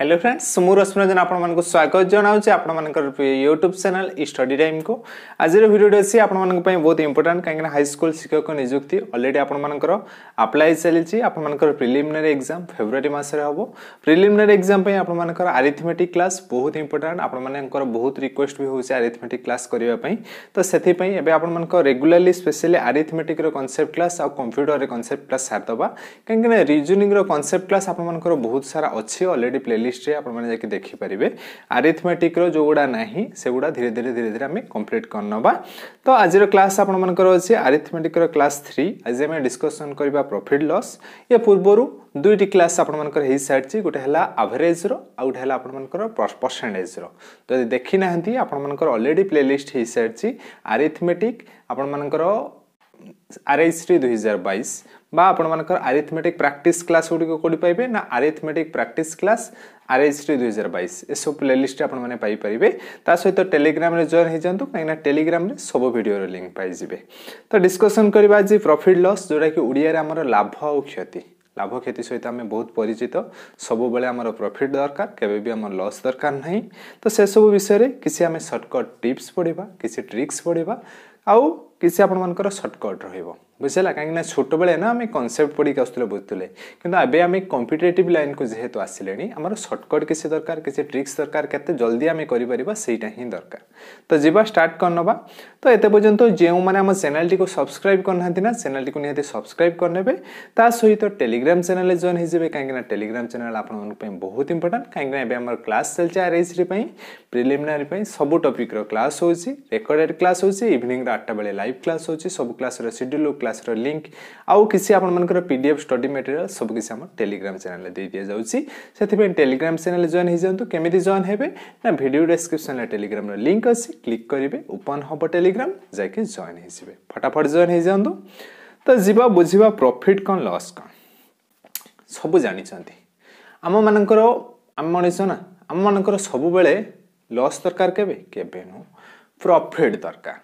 hello friends मु रश्मिरंजन आपको स्वागत जनावि आपर यूट्यूब चैनल स्टडी टाइम को आज भिडियो अच्छी आपण बहुत इंपोर्टां कहीं हाईस्कल शिक्षक निजुक्ति अलरेडी आपर आप्लाय चली आपर प्रिलिमिनारी एक्जाम फेब्रुआरी मसरे हम प्रिलिमिनारी एग्जाम आपर आरिथमेटिक क्लास बहुत इंपोर्टां आपर बहुत रिक्वेस्ट भी होती है आरिथमेटिक क्लास करने तो से आपर regularly specially arithmetic concept class आ कंप्यूटर कनसेप्ट क्लास सारदे कहीं रिजनिंग रनसेप्ट क्लास आपर बहुत सारा अच्छी अलरेडी प्लेली ᱥᱴᱮ আপন মানে দেখি পৰিবে ᱟᱨᱤᱛᱷᱢᱮᱴᱤᱠᱨᱚ ᱡᱚ ᱩᱲᱟ ᱱᱟᱦᱤ ᱥᱮ ᱩᱲᱟ ધીરે ધીરે ધીરે ધીરે ᱟᱢᱤ ᱠᱚᱢᱯᱞᱤᱴ ᱠᱟᱱ ᱱᱟ ᱵᱟ ᱛᱚ ᱟᱡᱨᱚ ᱠᱞᱟᱥ ᱟᱯᱱᱚᱢᱟᱱ ᱠᱚᱨᱚ ᱪᱮ ᱟᱨᱤᱛᱷᱢᱮᱴᱤᱠᱨᱚ ᱠᱞᱟᱥ 3 ᱟᱡᱮ ᱟᱢᱮ ᱰᱤᱥᱠᱟᱥᱚᱱ ᱠᱟᱨᱤᱵᱟ ᱯᱨᱚᱯᱷᱤᱴ ᱞᱚᱥ ᱮ ᱯᱩᱨᱵᱚᱨᱩ ᱫᱩᱭᱴᱤ ᱠᱞᱟᱥ ᱟᱯᱱᱚᱢᱟᱱ ᱠᱚᱨ ᱦᱮᱭ ᱥᱮᱴ ᱪᱤ ᱜᱚᱴᱮ ᱦᱮᱞᱟ ᱮᱵᱟᱨᱮᱡᱨᱚ ᱟᱩᱴ ᱦᱮᱞᱟ ᱟᱯᱱᱚᱢᱟᱱ ᱠᱚᱨ ᱯᱨᱚᱥᱮᱱᱴᱮᱡ ଆର୍ଆଇସିଟି ଦୁଇହଜାର ବାଇଶ বা ଆପଣମାନଙ୍କର ଆରିଥମେଟିକ୍ ପ୍ରାକ୍ଟିସ୍ କ୍ଲାସ୍ ଗୁଡ଼ିକ କେଉଁଠି ପାଇବେ ନା ଆରିଥମେଟିକ୍ ପ୍ରାକ୍ଟିସ୍ କ୍ଲାସ୍ ଆର୍ଆଇସିଟି ଦୁଇହଜାର ବାଇଶ ଏସବୁ ପ୍ଲେଲିଷ୍ଟ ଆପଣମାନେ ପାଇପାରିବେ ତା ସହିତ ଟେଲିଗ୍ରାମରେ ଜଏନ୍ ହେଇଯାଆନ୍ତୁ କାହିଁକିନା ଟେଲିଗ୍ରାମରେ ସବୁ ଭିଡ଼ିଓର ଲିଙ୍କ୍ ପାଇଯିବେ ତ ଡିସ୍କସନ୍ କରିବା ଆଜି ପ୍ରଫିଟ୍ ଲସ୍ ଯେଉଁଟାକି ଓଡ଼ିଆରେ ଆମର ଲାଭ ଆଉ କ୍ଷତି ଲାଭ କ୍ଷତି ସହିତ ଆମେ ବହୁତ ପରିଚିତ ସବୁବେଳେ ଆମର ପ୍ରଫିଟ୍ ଦରକାର କେବେ ବି ଆମର ଲସ୍ ଦରକାର ନାହିଁ ତ ସେସବୁ ବିଷୟରେ କିଛି ଆମେ ସର୍ଟକଟ୍ ଟିପ୍ସ ପଢ଼ିବା କିଛି ଟ୍ରିକ୍ସ ପଢ଼ିବା ଆଉ କିଛି ଆପଣମାନଙ୍କର ସର୍ଟକଟ୍ ରହିବ ବୁଝିଲା କାହିଁକିନା ଛୋଟବେଳେ ନା ଆମେ କନସେପ୍ଟ ପଢ଼ିକି ଆସୁଥିଲେ ବୁଝୁଥିଲେ କିନ୍ତୁ ଏବେ ଆମେ କମ୍ପିଟେଟିଭ୍ ଲାଇନ୍କୁ ଯେହେତୁ ଆସିଲେଣି ଆମର ସର୍ଟକଟ୍ କିଛି ଦରକାର କିଛି ଟ୍ରିକ୍ସ ଦରକାର କେତେ ଜଲ୍ଦି ଆମେ କରିପାରିବା ସେଇଟା ହିଁ ଦରକାର ତ ଯିବା ଷ୍ଟାର୍ଟ କରିନେବା ତ ଏତେ ପର୍ଯ୍ୟନ୍ତ ଯେଉଁମାନେ ଆମ ଚ୍ୟାନେଲ୍ଟିକୁ ସବସ୍କ୍ରାଇବ୍ କରିନାହାନ୍ତି ନା ଚ୍ୟାନେଲ୍ଟିକୁ ନିହାତି ସବସ୍କ୍ରାଇବ୍ କରିନେବେ ତା ସହିତ ଟେଲିଗ୍ରାମ ଚ୍ୟାନେଲ୍ରେ ଜଏନ୍ ହେଇଯିବେ କାହିଁକିନା ଟେଲିଗ୍ରାମ ଚ୍ୟାନେଲ୍ ଆପଣମାନଙ୍କ ପାଇଁ ବହୁତ ଇମ୍ପୋର୍ଟାଣ୍ଟ କାହିଁକିନା ଏବେ ଆମର କ୍ଲାସ୍ ଚାଲିଛି ଆର୍ଏଚ୍ଡି ପାଇଁ ପ୍ରିଲିମିନାରୀ ପାଇଁ ସବୁ ଟପିକ୍ର କ୍ଲାସ୍ ହେଉଛି ରେକର୍ଡେଡ଼ କ୍ଲାସ୍ ହେଉଛି ଇଭିନିଂର ଆଠଟା ବେଳେ ଲାଇଭ୍ লাইভ ক্লাস হচ্ছে সব ক্লাসর সিড্যুল ও ক্লাসর লিঙ্ক আউ কিছু আপনার পিডিএফ স্টডি মেটেরিয়াল সব কিছু আমার টেলিগ্রাম চ্যানেলে দিয়ে দিয়া যাচ্ছে সেপাই টেলিগ্রাম চ্যানেলে জয়েন হয়ে যাতে কেমিতি জয়েন হবে না ভিডিও ডেসক্রিপশনরে টেলিগ্রামর লিঙ্ক আছে ক্লিক করবে ওপন হব টেলিগ্রাম যাই জয়েন হয়ে যাবে ফটাফট জয়েন হয়ে যাতে তো যা বুঝবা প্রফিট কম লস কম সবু জাঁচান আম মানকর আমি মনিষ না ଆମମାନଙ୍କର ସବୁବେଳେ ଲସ୍ ଦରକାର କେବେ କେବେ ନୁହଁ ପ୍ରଫିଟ୍ ଦରକାର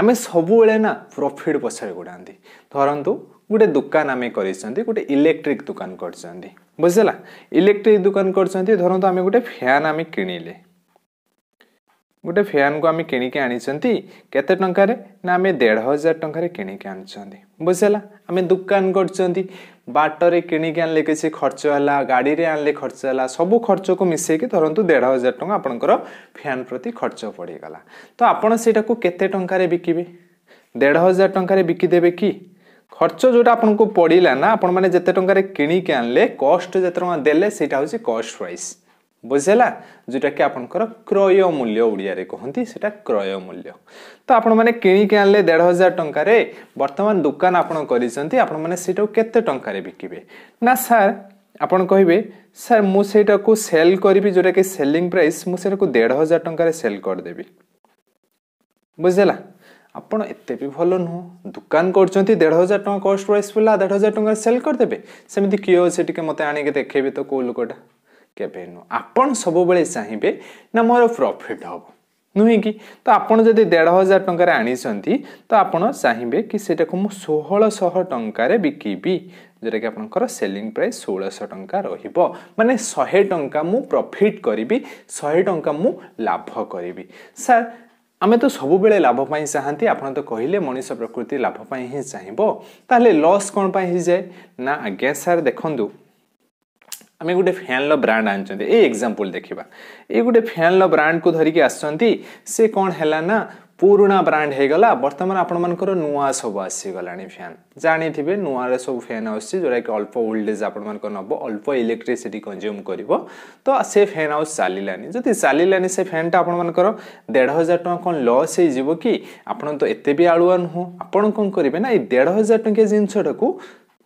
ଆମେ ସବୁବେଳେ ନା ପ୍ରଫିଟ୍ ପଛରେ ଗୋଡ଼ାନ୍ତି ଧରନ୍ତୁ ଗୋଟେ ଦୋକାନ ଆମେ କରିଛନ୍ତି ଗୋଟେ ଇଲେକ୍ଟ୍ରିକ୍ ଦୋକାନ କରିଛନ୍ତି ବୁଝିଲା ଇଲେକ୍ଟ୍ରିକ୍ ଦୋକାନ କରିଛନ୍ତି ଧରନ୍ତୁ ଆମେ ଗୋଟେ ଫ୍ୟାନ୍ ଆମେ କିଣିଲେ ଗୋଟେ ଫ୍ୟାନ୍କୁ ଆମେ କିଣିକି ଆଣିଛନ୍ତି କେତେ ଟଙ୍କାରେ ନା ଆମେ ଦେଢ଼ ହଜାର ଟଙ୍କାରେ କିଣିକି ଆଣିଛନ୍ତି ବୁଝିଲା ଆମେ ଦୋକାନ କରିଛନ୍ତି ବାଟରେ କିଣିକି ଆଣିଲେ କିଛି ଖର୍ଚ୍ଚ ହେଲା ଗାଡ଼ିରେ ଆଣିଲେ ଖର୍ଚ୍ଚ ହେଲା ସବୁ ଖର୍ଚ୍ଚକୁ ମିଶେଇକି ଧରନ୍ତୁ ଦେଢ଼ ହଜାର ଟଙ୍କା ଆପଣଙ୍କର ଫ୍ୟାନ୍ ପ୍ରତି ଖର୍ଚ୍ଚ ପଡ଼ିଗଲା ତ ଆପଣ ସେଇଟାକୁ କେତେ ଟଙ୍କାରେ ବିକିବେ ଦେଢ଼ ହଜାର ଟଙ୍କାରେ ବିକିଦେବେ କି ଖର୍ଚ୍ଚ ଯେଉଁଟା ଆପଣଙ୍କୁ ପଡ଼ିଲା ନା ଆପଣମାନେ ଯେତେ ଟଙ୍କାରେ କିଣିକି ଆଣିଲେ କଷ୍ଟ ଯେତେ ଟଙ୍କା ଦେଲେ ସେଇଟା ହେଉଛି କଷ୍ଟ ପ୍ରାଇସ୍ ବୁଝିହେଲା ଯେଉଁଟାକି ଆପଣଙ୍କର କ୍ରୟ ମୂଲ୍ୟ ଓଡ଼ିଆରେ କହନ୍ତି ସେଇଟା କ୍ରୟ ମୂଲ୍ୟ ତ ଆପଣମାନେ କିଣିକି ଆଣିଲେ ଦେଢ଼ ହଜାର ଟଙ୍କାରେ ବର୍ତ୍ତମାନ ଦୋକାନ ଆପଣ କରିଛନ୍ତି ଆପଣମାନେ ସେଇଟାକୁ କେତେ ଟଙ୍କାରେ ବିକିବେ ନା ସାର୍ ଆପଣ କହିବେ ସାର୍ ମୁଁ ସେଇଟାକୁ ସେଲ୍ କରିବି ଯେଉଁଟାକି ସେଲିଂ ପ୍ରାଇସ୍ ମୁଁ ସେଇଟାକୁ ଦେଢ଼ ହଜାର ଟଙ୍କାରେ ସେଲ୍ କରିଦେବି ବୁଝିହେଲା ଆପଣ ଏତେ ବି ଭଲ ନୁହଁ ଦୋକାନ କରୁଛନ୍ତି ଦେଢ଼ ହଜାର ଟଙ୍କା କଷ୍ଟ ପ୍ରାଇସ୍ ପିଲା ଦେଢ଼ ହଜାର ଟଙ୍କାରେ ସେଲ୍ କରିଦେବେ ସେମିତି କିଏ ଅଛି ଟିକେ ମୋତେ ଆଣିକି ଦେଖେଇବେ ତ କେଉଁ ଲୋକଟା କେବେ ନୁହଁ ଆପଣ ସବୁବେଳେ ଚାହିଁବେ ନା ମୋର ପ୍ରଫିଟ୍ ହେବ ନୁହେଁ କି ତ ଆପଣ ଯଦି ଦେଢ଼ ହଜାର ଟଙ୍କାରେ ଆଣିଛନ୍ତି ତ ଆପଣ ଚାହିଁବେ କି ସେଇଟାକୁ ମୁଁ ଷୋହଳଶହ ଟଙ୍କାରେ ବିକିବି ଯେଉଁଟାକି ଆପଣଙ୍କର ସେଲିଂ ପ୍ରାଇସ୍ ଷୋହଳଶହ ଟଙ୍କା ରହିବ ମାନେ ଶହେ ଟଙ୍କା ମୁଁ ପ୍ରଫିଟ୍ କରିବି ଶହେ ଟଙ୍କା ମୁଁ ଲାଭ କରିବି ସାର୍ ଆମେ ତ ସବୁବେଳେ ଲାଭ ପାଇଁ ଚାହାନ୍ତି ଆପଣ ତ କହିଲେ ମଣିଷ ପ୍ରକୃତି ଲାଭ ପାଇଁ ହିଁ ଚାହିଁବ ତାହେଲେ ଲସ୍ କ'ଣ ପାଇଁ ହେଇଯାଏ ନା ଆଜ୍ଞା ସାର୍ ଦେଖନ୍ତୁ ଆମେ ଗୋଟେ ଫ୍ୟାନ୍ର ବ୍ରାଣ୍ଡ ଆଣିଛନ୍ତି ଏଇ ଏକ୍ଜାମ୍ପଲ୍ ଦେଖିବା ଏଇ ଗୋଟେ ଫ୍ୟାନ୍ର ବ୍ରାଣ୍ଡକୁ ଧରିକି ଆସିଛନ୍ତି ସେ କ'ଣ ହେଲା ନା ପୁରୁଣା ବ୍ରାଣ୍ଡ ହେଇଗଲା ବର୍ତ୍ତମାନ ଆପଣମାନଙ୍କର ନୂଆ ସବୁ ଆସିଗଲାଣି ଫ୍ୟାନ୍ ଜାଣିଥିବେ ନୂଆରେ ସବୁ ଫ୍ୟାନ୍ ଆସୁଛି ଯେଉଁଟାକି ଅଳ୍ପ ଓଲ୍ଡେଜ୍ ଆପଣମାନଙ୍କ ନେବ ଅଳ୍ପ ଇଲେକ୍ଟ୍ରିସିଟି କନ୍ଜ୍ୟୁମ୍ କରିବ ତ ସେ ଫ୍ୟାନ୍ ଆଉ ଚାଲିଲାନି ଯଦି ଚାଲିଲାନି ସେ ଫ୍ୟାନ୍ଟା ଆପଣମାନଙ୍କର ଦେଢ଼ ହଜାର ଟଙ୍କା କ'ଣ ଲସ୍ ହେଇଯିବ କି ଆପଣ ତ ଏତେ ବି ଆଳୁଆ ନୁହଁ ଆପଣ କ'ଣ କରିବେ ନା ଏଇ ଦେଢ଼ ହଜାର ଟଙ୍କିଆ ଜିନିଷଟାକୁ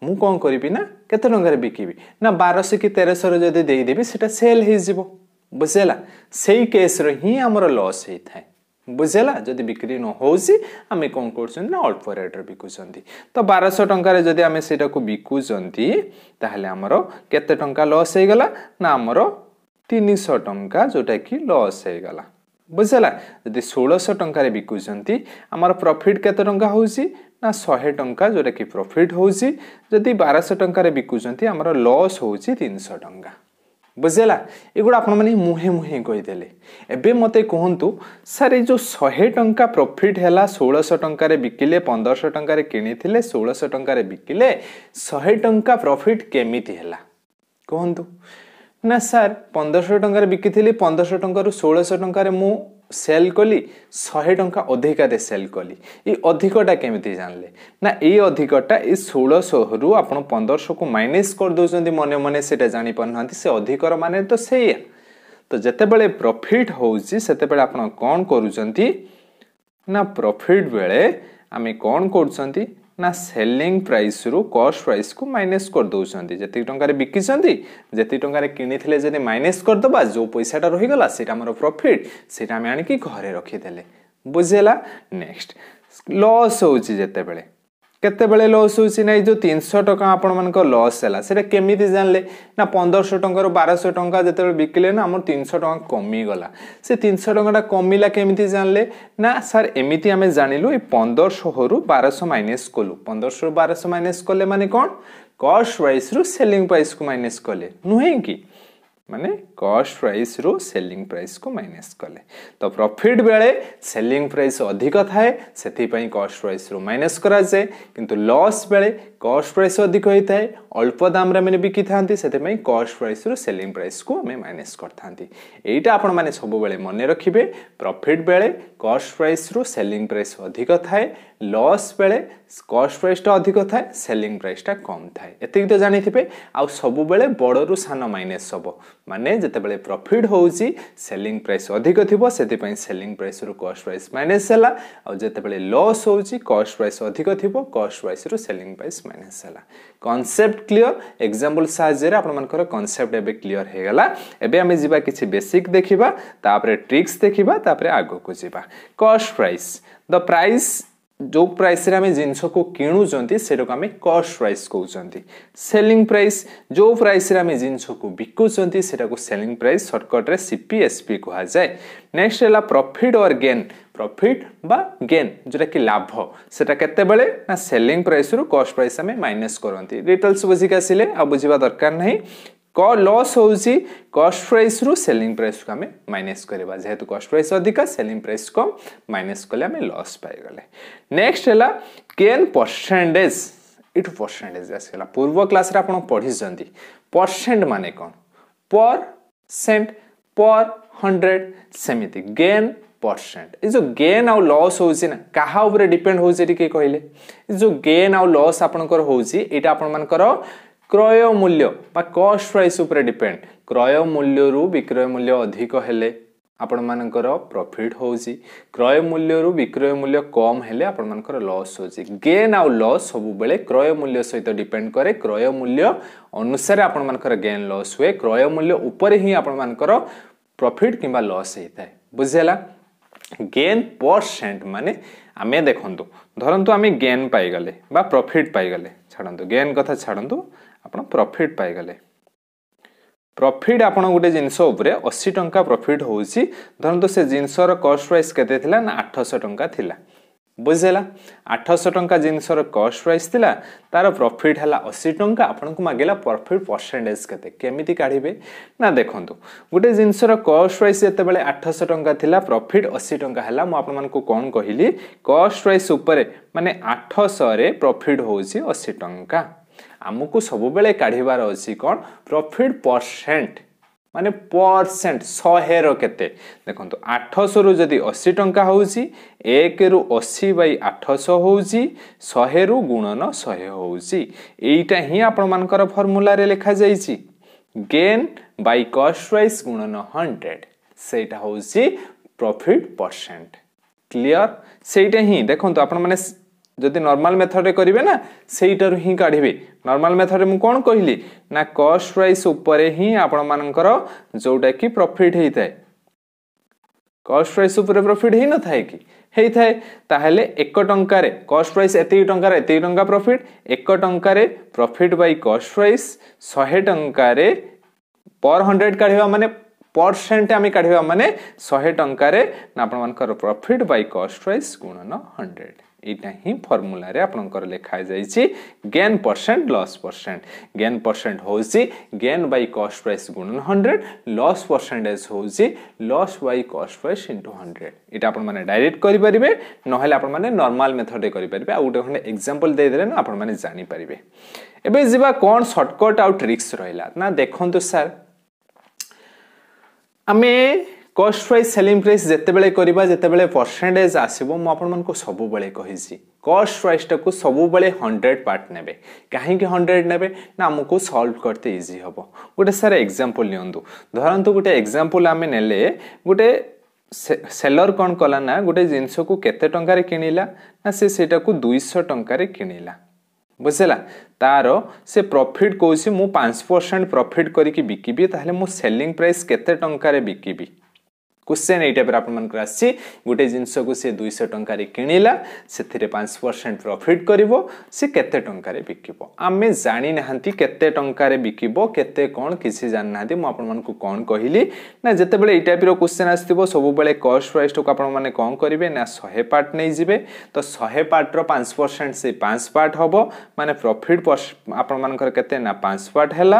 ମୁଁ କ'ଣ କରିବି ନା କେତେ ଟଙ୍କାରେ ବିକିବି ନା ବାରଶହ କି ତେରଶହରେ ଯଦି ଦେଇଦେବି ସେଇଟା ସେଲ୍ ହେଇଯିବ ବୁଝିହେଲା ସେଇ କେସ୍ରେ ହିଁ ଆମର ଲସ୍ ହେଇଥାଏ ବୁଝିହେଲା ଯଦି ବିକ୍ରି ନ ହେଉଛି ଆମେ କ'ଣ କରୁଛନ୍ତି ନା ଅଳ୍ପ ରେଟ୍ରେ ବିକୁଛନ୍ତି ତ ବାରଶହ ଟଙ୍କାରେ ଯଦି ଆମେ ସେଇଟାକୁ ବିକୁଛନ୍ତି ତାହେଲେ ଆମର କେତେ ଟଙ୍କା ଲସ୍ ହେଇଗଲା ନା ଆମର ତିନିଶହ ଟଙ୍କା ଯେଉଁଟାକି ଲସ୍ ହେଇଗଲା ବୁଝିହେଲା ଯଦି ଷୋହଳଶହ ଟଙ୍କାରେ ବିକୁଛନ୍ତି ଆମର ପ୍ରଫିଟ୍ କେତେ ଟଙ୍କା ହେଉଛି ନା ଶହେ ଟଙ୍କା ଯେଉଁଟାକି ପ୍ରଫିଟ୍ ହେଉଛି ଯଦି ବାରଶହ ଟଙ୍କାରେ ବିକୁଛନ୍ତି ଆମର ଲସ୍ ହେଉଛି ତିନିଶହ ଟଙ୍କା ବୁଝିହେଲା ଏଗୁଡ଼ା ଆପଣମାନେ ମୁହେଁ ମୁହେଁ କହିଦେଲେ ଏବେ ମୋତେ କୁହନ୍ତୁ ସାର୍ ଏ ଯେଉଁ ଶହେ ଟଙ୍କା ପ୍ରଫିଟ୍ ହେଲା ଷୋହଳଶହ ଟଙ୍କାରେ ବିକିଲେ ପନ୍ଦରଶହ ଟଙ୍କାରେ କିଣିଥିଲେ ଷୋହଳଶହ ଟଙ୍କାରେ ବିକିଲେ ଶହେ ଟଙ୍କା ପ୍ରଫିଟ୍ କେମିତି ହେଲା କୁହନ୍ତୁ ନା ସାର୍ ପନ୍ଦରଶହ ଟଙ୍କାରେ ବିକିଥିଲି ପନ୍ଦରଶହ ଟଙ୍କାରୁ ଷୋଳଶହ ଟଙ୍କାରେ ମୁଁ ସେଲ୍ କଲି ଶହେ ଟଙ୍କା ଅଧିକାରେ ସେଲ୍ କଲି ଏଇ ଅଧିକଟା କେମିତି ଜାଣିଲେ ନା ଏଇ ଅଧିକଟା ଏଇ ଷୋଳଶହରୁ ଆପଣ ପନ୍ଦରଶହକୁ ମାଇନସ୍ କରିଦେଉଛନ୍ତି ମନେ ମନେ ସେଇଟା ଜାଣିପାରୁନାହାନ୍ତି ସେ ଅଧିକର ମାନେ ତ ସେଇଆ ତ ଯେତେବେଳେ ପ୍ରଫିଟ୍ ହେଉଛି ସେତେବେଳେ ଆପଣ କ'ଣ କରୁଛନ୍ତି ନା ପ୍ରଫିଟ୍ ବେଳେ ଆମେ କ'ଣ କରୁଛନ୍ତି ନା ସେଲିଂ ପ୍ରାଇସ୍ରୁ କଷ୍ଟ ପ୍ରାଇସ୍କୁ ମାଇନସ୍ କରିଦେଉଛନ୍ତି ଯେତିକି ଟଙ୍କାରେ ବିକିଛନ୍ତି ଯେତିକି ଟଙ୍କାରେ କିଣିଥିଲେ ଯଦି ମାଇନସ୍ କରିଦେବା ଯେଉଁ ପଇସାଟା ରହିଗଲା ସେଇଟା ଆମର ପ୍ରଫିଟ୍ ସେଇଟା ଆମେ ଆଣିକି ଘରେ ରଖିଦେଲେ ବୁଝିହେଲା ନେକ୍ସଟ ଲସ୍ ହେଉଛି ଯେତେବେଳେ কেতবে লস হয়েছে না এই যে তিনশো টাকা আপনার লস হল সেটা কমিটি জানলে না পনেরোশো টাকার বারোশো টাকা যেত বিকিলে না আমার তিনশো টাকা কমিগলা সে তিনশো টাকাটা কমিলা কমিটি জানলে না স্যার এমিতি আমি জাঁলু এই পনেরোশো রু বারোশো মাইনেস কলু পনেরোশো বারোশো মাইনেস কলে মানে কম কস্ট প্রাইস রু সেলিং প্রাইস কু মাইনেস কলে নুহে কি ମାନେ କଷ୍ଟ ପ୍ରାଇସ୍ରୁ ସେଲିଂ ପ୍ରାଇସ୍କୁ ମାଇନସ୍ କଲେ ତ ପ୍ରଫିଟ୍ ବେଳେ ସେଲିଂ ପ୍ରାଇସ୍ ଅଧିକ ଥାଏ ସେଥିପାଇଁ କଷ୍ଟ ପ୍ରାଇସ୍ରୁ ମାଇନସ୍ କରାଯାଏ କିନ୍ତୁ ଲସ୍ ବେଳେ କଷ୍ଟ ପ୍ରାଇସ୍ ଅଧିକ ହୋଇଥାଏ ଅଳ୍ପ ଦାମରେ ଆମେ ବିକିଥାନ୍ତି ସେଥିପାଇଁ କଷ୍ଟ ପ୍ରାଇସ୍ରୁ ସେଲିଂ ପ୍ରାଇସ୍କୁ ଆମେ ମାଇନସ୍ କରିଥାନ୍ତି ଏଇଟା ଆପଣମାନେ ସବୁବେଳେ ମନେ ରଖିବେ ପ୍ରଫିଟ୍ ବେଳେ କଷ୍ଟ ପ୍ରାଇସ୍ରୁ ସେଲିଂ ପ୍ରାଇସ୍ ଅଧିକ ଥାଏ লস বেড়ে কস্ট প্রাইসটা অধিক থাকে সেলিং প্রাইসটা কম থাকে এতিকি তো জাঁথিবে আবুলে বড়রু সান মাইনাস হব মানে যেতবে প্রফিট হচ্ছে সেলিং প্রাইস অধিক থাকবে সেপা সেলিং প্রাইসরু কস্ট প্রাইস মাইনাস হল আতবে লস হচ্ছে কস্ট প্রাইস অধিক থাকবে কস্ট প্রাইসরু সেলিং প্রাইস মাইনাস হল কনসেপ্ট ক্লিয়র এক্সাম্পল সাহায্যে আপনার কনসেপ্ট এবে ক্লিয়র হয়ে গলা এবে আমি যা কিছু বেসিক দেখা তাপরে ট্রিক্স দেখা তাপরে আগুক যা কস্ট প্রাইস দ প্রাইস ଯେଉଁ ପ୍ରାଇସ୍ରେ ଆମେ ଜିନିଷକୁ କିଣୁଛନ୍ତି ସେଟାକୁ ଆମେ କଷ୍ଟ ପ୍ରାଇସ୍ କହୁଛନ୍ତି ସେଲିଂ ପ୍ରାଇସ୍ ଯେଉଁ ପ୍ରାଇସ୍ରେ ଆମେ ଜିନିଷକୁ ବିକୁଛନ୍ତି ସେଟାକୁ ସେଲିଂ ପ୍ରାଇସ୍ ସର୍ଟକଟ୍ରେ ସିପିଏସ୍ପି କୁହାଯାଏ ନେକ୍ସଟ ହେଲା ପ୍ରଫିଟ୍ ଅର୍ ଗେନ୍ ପ୍ରଫିଟ୍ ବା ଗେନ୍ ଯେଉଁଟାକି ଲାଭ ସେଟା କେତେବେଳେ ନା ସେଲିଂ ପ୍ରାଇସ୍ରୁ କଷ୍ଟ ପ୍ରାଇସ୍ ଆମେ ମାଇନସ୍ କରନ୍ତି ଡିଟେଲ୍ସ ବୁଝିକି ଆସିଲେ ଆଉ ବୁଝିବା ଦରକାର ନାହିଁ लस हूँ कस्ट प्राइस रु सेलिंग प्राइस को आम माइनस करवा जेहेतु कस्ट प्राइस अधिका सेलिंग प्राइस कम माइनस कले आम लस पाइगले नेक्स्ट है केन परसेंटेज ଏଠୁ ପରସେଣ୍ଟେଜ୍ ଆସିଗଲା ପୂର୍ବ କ୍ଲାସ୍ରେ ଆପଣ ପଢ଼ିଛନ୍ତି ପରସେଣ୍ଟ ମାନେ କ'ଣ ପର୍ ସେଣ୍ଟ ପର୍ ହଣ୍ଡ୍ରେଡ଼ ସେମିତି ଗେନ୍ ପରସେଣ୍ଟ ଏ ଯେଉଁ ଗେନ୍ ଆଉ ଲସ୍ ହେଉଛି ନା କାହା ଉପରେ ଡିପେଣ୍ଡ ହେଉଛି ଏଠି କିଏ କହିଲେ ଏ ଯେଉଁ ଗେନ୍ ଆଉ ଲସ୍ ଆପଣଙ୍କର ହେଉଛି ଏଇଟା ଆପଣମାନଙ୍କର କ୍ରୟ ମୂଲ୍ୟ ବା କଷ୍ଟ ପ୍ରାଇସ୍ ଉପରେ ଡିପେଣ୍ଡ କ୍ରୟ ମୂଲ୍ୟରୁ ବିକ୍ରୟ ମୂଲ୍ୟ ଅଧିକ ହେଲେ ଆପଣମାନଙ୍କର ପ୍ରଫିଟ୍ ହେଉଛି କ୍ରୟ ମୂଲ୍ୟରୁ ବିକ୍ରୟ ମୂଲ୍ୟ କମ୍ ହେଲେ ଆପଣମାନଙ୍କର ଲସ୍ ହେଉଛି ଗେନ୍ ଆଉ ଲସ୍ ସବୁବେଳେ କ୍ରୟ ମୂଲ୍ୟ ସହିତ ଡିପେଣ୍ଡ କରେ କ୍ରୟ ମୂଲ୍ୟ ଅନୁସାରେ ଆପଣମାନଙ୍କର ଗେନ୍ ଲସ୍ ହୁଏ କ୍ରୟ ମୂଲ୍ୟ ଉପରେ ହିଁ ଆପଣମାନଙ୍କର ପ୍ରଫିଟ୍ କିମ୍ବା ଲସ୍ ହେଇଥାଏ ବୁଝିହେଲା ଗେନ୍ ପରସେଣ୍ଟ ମାନେ ଆମେ ଦେଖନ୍ତୁ ଧରନ୍ତୁ ଆମେ ଗେନ୍ ପାଇଗଲେ ବା ପ୍ରଫିଟ୍ ପାଇଗଲେ ଛାଡ଼ନ୍ତୁ ଗେନ୍ କଥା ଛାଡ଼ନ୍ତୁ ଆପଣ ପ୍ରଫିଟ୍ ପାଇଗଲେ ପ୍ରଫିଟ୍ ଆପଣ ଗୋଟେ ଜିନିଷ ଉପରେ ଅଶୀ ଟଙ୍କା ପ୍ରଫିଟ୍ ହେଉଛି ଧରନ୍ତୁ ସେ ଜିନିଷର କଷ୍ଟ ପ୍ରାଇସ୍ କେତେ ଥିଲା ନା ଆଠଶହ ଟଙ୍କା ଥିଲା ବୁଝିହେଲା ଆଠଶହ ଟଙ୍କା ଜିନିଷର କଷ୍ଟ ପ୍ରାଇସ୍ ଥିଲା ତା'ର ପ୍ରଫିଟ୍ ହେଲା ଅଶୀ ଟଙ୍କା ଆପଣଙ୍କୁ ମାଗିଲା ପ୍ରଫିଟ୍ ପରସେଣ୍ଟେଜ୍ କେତେ କେମିତି କାଢ଼ିବେ ନା ଦେଖନ୍ତୁ ଗୋଟେ ଜିନିଷର କଷ୍ଟ ପ୍ରାଇସ୍ ଯେତେବେଳେ ଆଠଶହ ଟଙ୍କା ଥିଲା ପ୍ରଫିଟ୍ ଅଶୀ ଟଙ୍କା ହେଲା ମୁଁ ଆପଣମାନଙ୍କୁ କ'ଣ କହିଲି କଷ୍ଟ ପ୍ରାଇସ୍ ଉପରେ ମାନେ ଆଠଶହରେ ପ୍ରଫିଟ୍ ହେଉଛି ଅଶୀ ଟଙ୍କା ଆମକୁ ସବୁବେଳେ କାଢ଼ିବାର ଅଛି କ'ଣ ପ୍ରଫିଟ୍ ପରସେଣ୍ଟ ମାନେ ପରସେଣ୍ଟ ଶହେର କେତେ ଦେଖନ୍ତୁ ଆଠଶହରୁ ଯଦି ଅଶୀ ଟଙ୍କା ହେଉଛି ଏକରୁ ଅଶୀ ବାଇ ଆଠଶହ ହେଉଛି ଶହେରୁ ଗୁଣନ ଶହେ ହେଉଛି ଏଇଟା ହିଁ ଆପଣମାନଙ୍କର ଫର୍ମୁଲାରେ ଲେଖାଯାଇଛି ଗେନ୍ ବାଇ କଷ୍ଟ ୱାଇଜ୍ ଗୁଣନ ହଣ୍ଡ୍ରେଡ଼ ସେଇଟା ହେଉଛି ପ୍ରଫିଟ୍ ପରସେଣ୍ଟ କ୍ଲିଅର ସେଇଟା ହିଁ ଦେଖନ୍ତୁ ଆପଣମାନେ যদি নর্মাল মেথডে করবে না সেইটার হি কাঢ়বে নর্মাল মেথডে মু কোন কহিলি না কস্ট প্রাইস উপরে হি আপন মানকর যোটা কি প্রফিট হেই থাকে কস্ট প্রাইস উপরে প্রফিট হেই না থাকে কি হেই থাকে তাহলে 1 টঙ্কারে কস্ট প্রাইস এতেই টঙ্কারে এতেই টঙ্কা প্রফিট 1 টঙ্কারে প্রফিট বাই কস্ট প্রাইস 100 টঙ্কারে পর 100 কাঢ়িবা মানে ପରସେଣ୍ଟ ଆମେ କାଢ଼ିବା ମାନେ ଶହେ ଟଙ୍କାରେ ଆପଣମାନଙ୍କର ପ୍ରଫିଟ୍ ବାଇ କଷ୍ଟ ପ୍ରାଇସ୍ ଗୁଣନ ହଣ୍ଡ୍ରେଡ଼ এইটা ହିଁ ଫର୍ମୁଲାରେ ଆପଣଙ୍କର ଲେଖାଯାଇଛି gain percent loss percent gain percent ହେଉଛି ଗେନ୍ ବାଇ କଷ୍ଟ ପ୍ରାଇସ୍ ଗୁଣନ ହଣ୍ଡ୍ରେଡ଼ ଲସ୍ ପରସେଣ୍ଟେଜ୍ ହେଉଛି loss by cost price into hundred ଏଇଟା ଆପଣମାନେ ଡାଇରେକ୍ଟ କରିପାରିବେ ନହେଲେ ଆପଣମାନେ ନର୍ମାଲ ମେଥଡ଼ରେ କରିପାରିବେ ଆଉ ଗୋଟେ ଖଣ୍ଡେ ଏକ୍ଜାମ୍ପଲ୍ ଦେଇଦେଲେ ନା ଆପଣମାନେ ଜାଣିପାରିବେ ଏବେ ଯିବା କ'ଣ ସର୍ଟକଟ୍ ଆଉ ଟ୍ରିକ୍ସ ରହିଲା ନା ଦେଖନ୍ତୁ ସାର୍ ଆମେ কস্ট প্রাইস সেলিং প্রাইস যেতবে করা যেতবে পরসেন্টেজ আসব মু আপনার সবুলে কী কস্ট প্রাইসটা সবুলে হন্ড্রেড পার্ট নেবে কী হন্ড্রেড নেবে না আমি সলভ করতে ইজি হব গোটে স্যার এক্সাম্পল নিউ ধরতু গোটে এক্সাম্পল আমি নেলে গোটে ସେଲର୍ କ'ଣ କଲା ନା ଗୋଟେ ଜିନିଷକୁ କେତେ ଟଙ୍କାରେ କିଣିଲା ନା ସେ ସେଇଟାକୁ ଦୁଇଶହ ଟଙ୍କାରେ କିଣିଲା ବୁଝିଲା ତାର ସେ ପ୍ରଫିଟ୍ କହୁଛି ମୁଁ ପାଞ୍ଚ ପରସେଣ୍ଟ ପ୍ରଫିଟ୍ କରିକି ବିକିବି ତାହେଲେ ମୁଁ ସେଲିଂ ପ୍ରାଇସ୍ କେତେ ଟଙ୍କାରେ ବିକିବି क्वेश्चन এইটা পরে আপনাদের আসছে গোটে জিনিসকে সে দুইশহ টঙ্কার কিণিলা সেথিরে পাঁচ পরসেন্ট প্রফিট করব সে কেতে টঙ্কার বিকিব আমি জানি না কেতে টঙ্কার বিকিব কেতে কোণ কিছু জানি না মু আপনার কোণ কহিলি না যেতবে এই টাইপর কোশ্চেন আসব সবুলে কস্ট প্রাইসটাকে আপনার কম করবে না শহে পার্ট নিয়ে যাবে তো শহে পার্টর পাঁচ পরসেন্ট সেই পাঁচ পার্ট হব মানে প্রফিট আপনার কেতে না পাঁচ পার্ট হল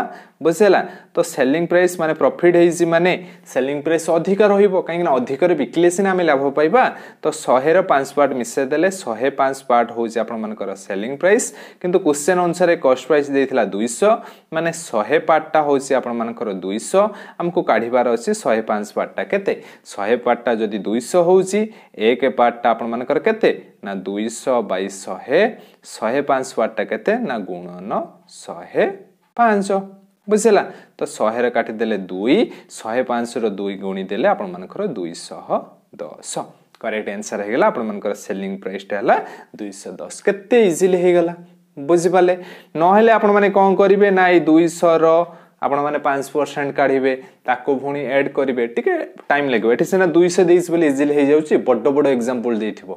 বুঝলা ତ ସେଲିଂ ପ୍ରାଇସ୍ ମାନେ ପ୍ରଫିଟ୍ ହେଇଛି ମାନେ ସେଲିଂ ପ୍ରାଇସ୍ ଅଧିକା ରହିବ କାହିଁକିନା ଅଧିକରେ ବିକିଲେ ସିନା ଆମେ ଲାଭ ପାଇବା ତ ଶହେର ପାଞ୍ଚ ପାର୍ଟ ମିଶାଇ ଦେଲେ ଶହେ ପାଞ୍ଚ ପାର୍ଟ ହେଉଛି ଆପଣମାନଙ୍କର ସେଲିଂ ପ୍ରାଇସ୍ କିନ୍ତୁ କୋଶ୍ଚେନ୍ ଅନୁସାରେ କଷ୍ଟ ପ୍ରାଇସ୍ ଦେଇଥିଲା ଦୁଇଶହ ମାନେ ଶହେ ପାର୍ଟଟା ହେଉଛି ଆପଣମାନଙ୍କର ଦୁଇଶହ ଆମକୁ କାଢ଼ିବାର ଅଛି ଶହେ ପାଞ୍ଚ ପାର୍ଟଟା କେତେ ଶହେ ପାର୍ଟଟା ଯଦି ଦୁଇଶହ ହେଉଛି ଏକ ପାର୍ଟଟା ଆପଣମାନଙ୍କର କେତେ ନା ଦୁଇଶହ ବାଇ ଶହେ ଶହେ ପାଞ୍ଚ ପାର୍ଟଟା କେତେ ନା ଗୁଣନ ଶହେ ପାଞ୍ଚ ବୁଝିହେଲା ତ ଶହେରେ କାଟିଦେଲେ ଦୁଇ ଶହେ ପାଞ୍ଚଶହର ଦୁଇ ଗୁଣିଦେଲେ ଆପଣମାନଙ୍କର ଦୁଇଶହ ଦଶ କରେକ୍ଟ ଆନ୍ସର୍ ହେଇଗଲା ଆପଣମାନଙ୍କର ସେଲିଂ ପ୍ରାଇସ୍ଟା ହେଲା ଦୁଇଶହ ଦଶ କେତେ ଇଜିଲି ହେଇଗଲା ବୁଝିପାରିଲେ ନହେଲେ ଆପଣମାନେ କ'ଣ କରିବେ ନା ଏଇ ଦୁଇଶହର ଆପଣମାନେ ପାଞ୍ଚ ପରସେଣ୍ଟ କାଢ଼ିବେ ତାକୁ ପୁଣି ଆଡ଼୍ କରିବେ ଟିକେ ଟାଇମ୍ ଲାଗିବ ଏଠି ସିନା ଦୁଇଶହ ଦେଇଛି ବୋଲି ଇଜିଲି ହେଇଯାଉଛି ବଡ଼ ବଡ଼ ଏକ୍ଜାମ୍ପଲ୍ ଦେଇଥିବ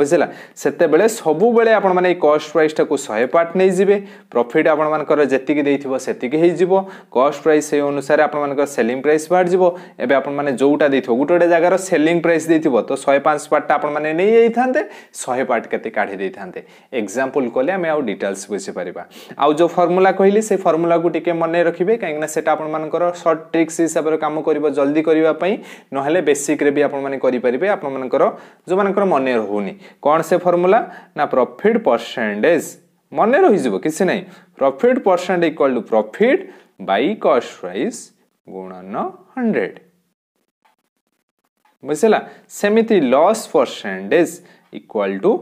ବୁଝିଲା ସେତେବେଳେ ସବୁବେଳେ ଆପଣମାନେ ଏଇ କଷ୍ଟ ପ୍ରାଇସ୍ଟାକୁ ଶହେ ପାର୍ଟ ନେଇଯିବେ ପ୍ରଫିଟ୍ ଆପଣମାନଙ୍କର ଯେତିକି ଦେଇଥିବ ସେତିକି ହେଇଯିବ କଷ୍ଟ ପ୍ରାଇସ୍ ସେଇ ଅନୁସାରେ ଆପଣମାନଙ୍କର ସେଲିଂ ପ୍ରାଇସ୍ ବାହାରିଯିବ ଏବେ ଆପଣମାନେ ଯେଉଁଟା ଦେଇଥିବ ଗୋଟେ ଗୋଟେ ଜାଗାର ସେଲିଂ ପ୍ରାଇସ୍ ଦେଇଥିବ ତ ଶହେ ପାଞ୍ଚ ପାର୍ଟଟା ଆପଣମାନେ ନେଇଯାଇଥାନ୍ତେ ଶହେ ପାର୍ଟ କେତେ କାଢ଼ି ଦେଇଥାନ୍ତେ ଏକ୍ଜାମ୍ପଲ୍ କଲେ ଆମେ ଆଉ ଡିଟେଲ୍ସ ବୁଝିପାରିବା ଆଉ ଯେଉଁ ଫର୍ମୁଲା କହିଲି ସେ ଫର୍ମୁଲାକୁ ଟିକେ ମନେ ରଖିବେ କାହିଁକିନା ସେଟା ଆପଣମାନଙ୍କର ସର୍ଟ ଟ୍ରିକ୍ସ ହିସାବରେ କାମ କରିବ ଜଲ୍ଦି କରିବା ପାଇଁ ନହେଲେ ବେସିକ୍ରେ ବି ଆପଣମାନେ କରିପାରିବେ ଆପଣମାନଙ୍କର ଯେଉଁମାନଙ୍କର ମନେ ରହୁନି କ'ଣ ସେ ଫର୍ମୁଲା ନା ପ୍ରଫିଟ୍ ପରସେଣ୍ଟେଜ୍ ମନେ ରହିଯିବ କିଛି ନାହିଁ profit percent equal to profit by cost price ଗୁଣନ ହଣ୍ଡ୍ରେଡ଼ ବୁଝିଲା ସେମିତି loss percentage equal to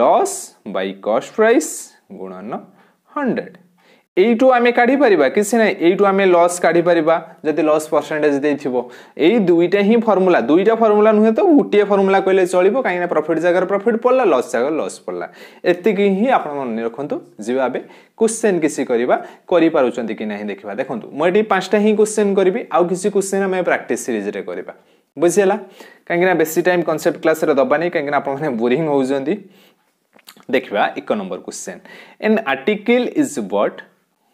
loss by cost price ଗୁଣନ ହଣ୍ଡ୍ରେଡ଼ এইটু আমি কাঢ়িপারিবা কিছু না এইটু আমি লস কাঢ়িপারিবা যদি লস পরসেন্টেজ দেইথিব এই দুইটা হি ফর্মুলা দুইটা ফর্মুলা নুহে তো গোটিয়ে ফর্মুলা কইলে চলিব কাইনা প্রফিট জাগার প্রফিট পড়লা লস জাগার লস পড়লা এতিকি হি আপন মনে রাখন্তু জিবা আবে কোশ্চেন কিছু করিবা করি পারুচন্তি কি নাহি দেখিবা দেখন্তু মই এটি পাঁচটা হি কোশ্চেন করিবি আউ কিছু কোশ্চেন আমি প্র্যাকটিস সিরিজ রে করিবা বুঝিলা কাইকিনা বেশি টাইম কনসেপ্ট ক্লাস রে দবানি কাইকিনা আপন মানে বোরিং হউজন্তি देखा एक number question an article is what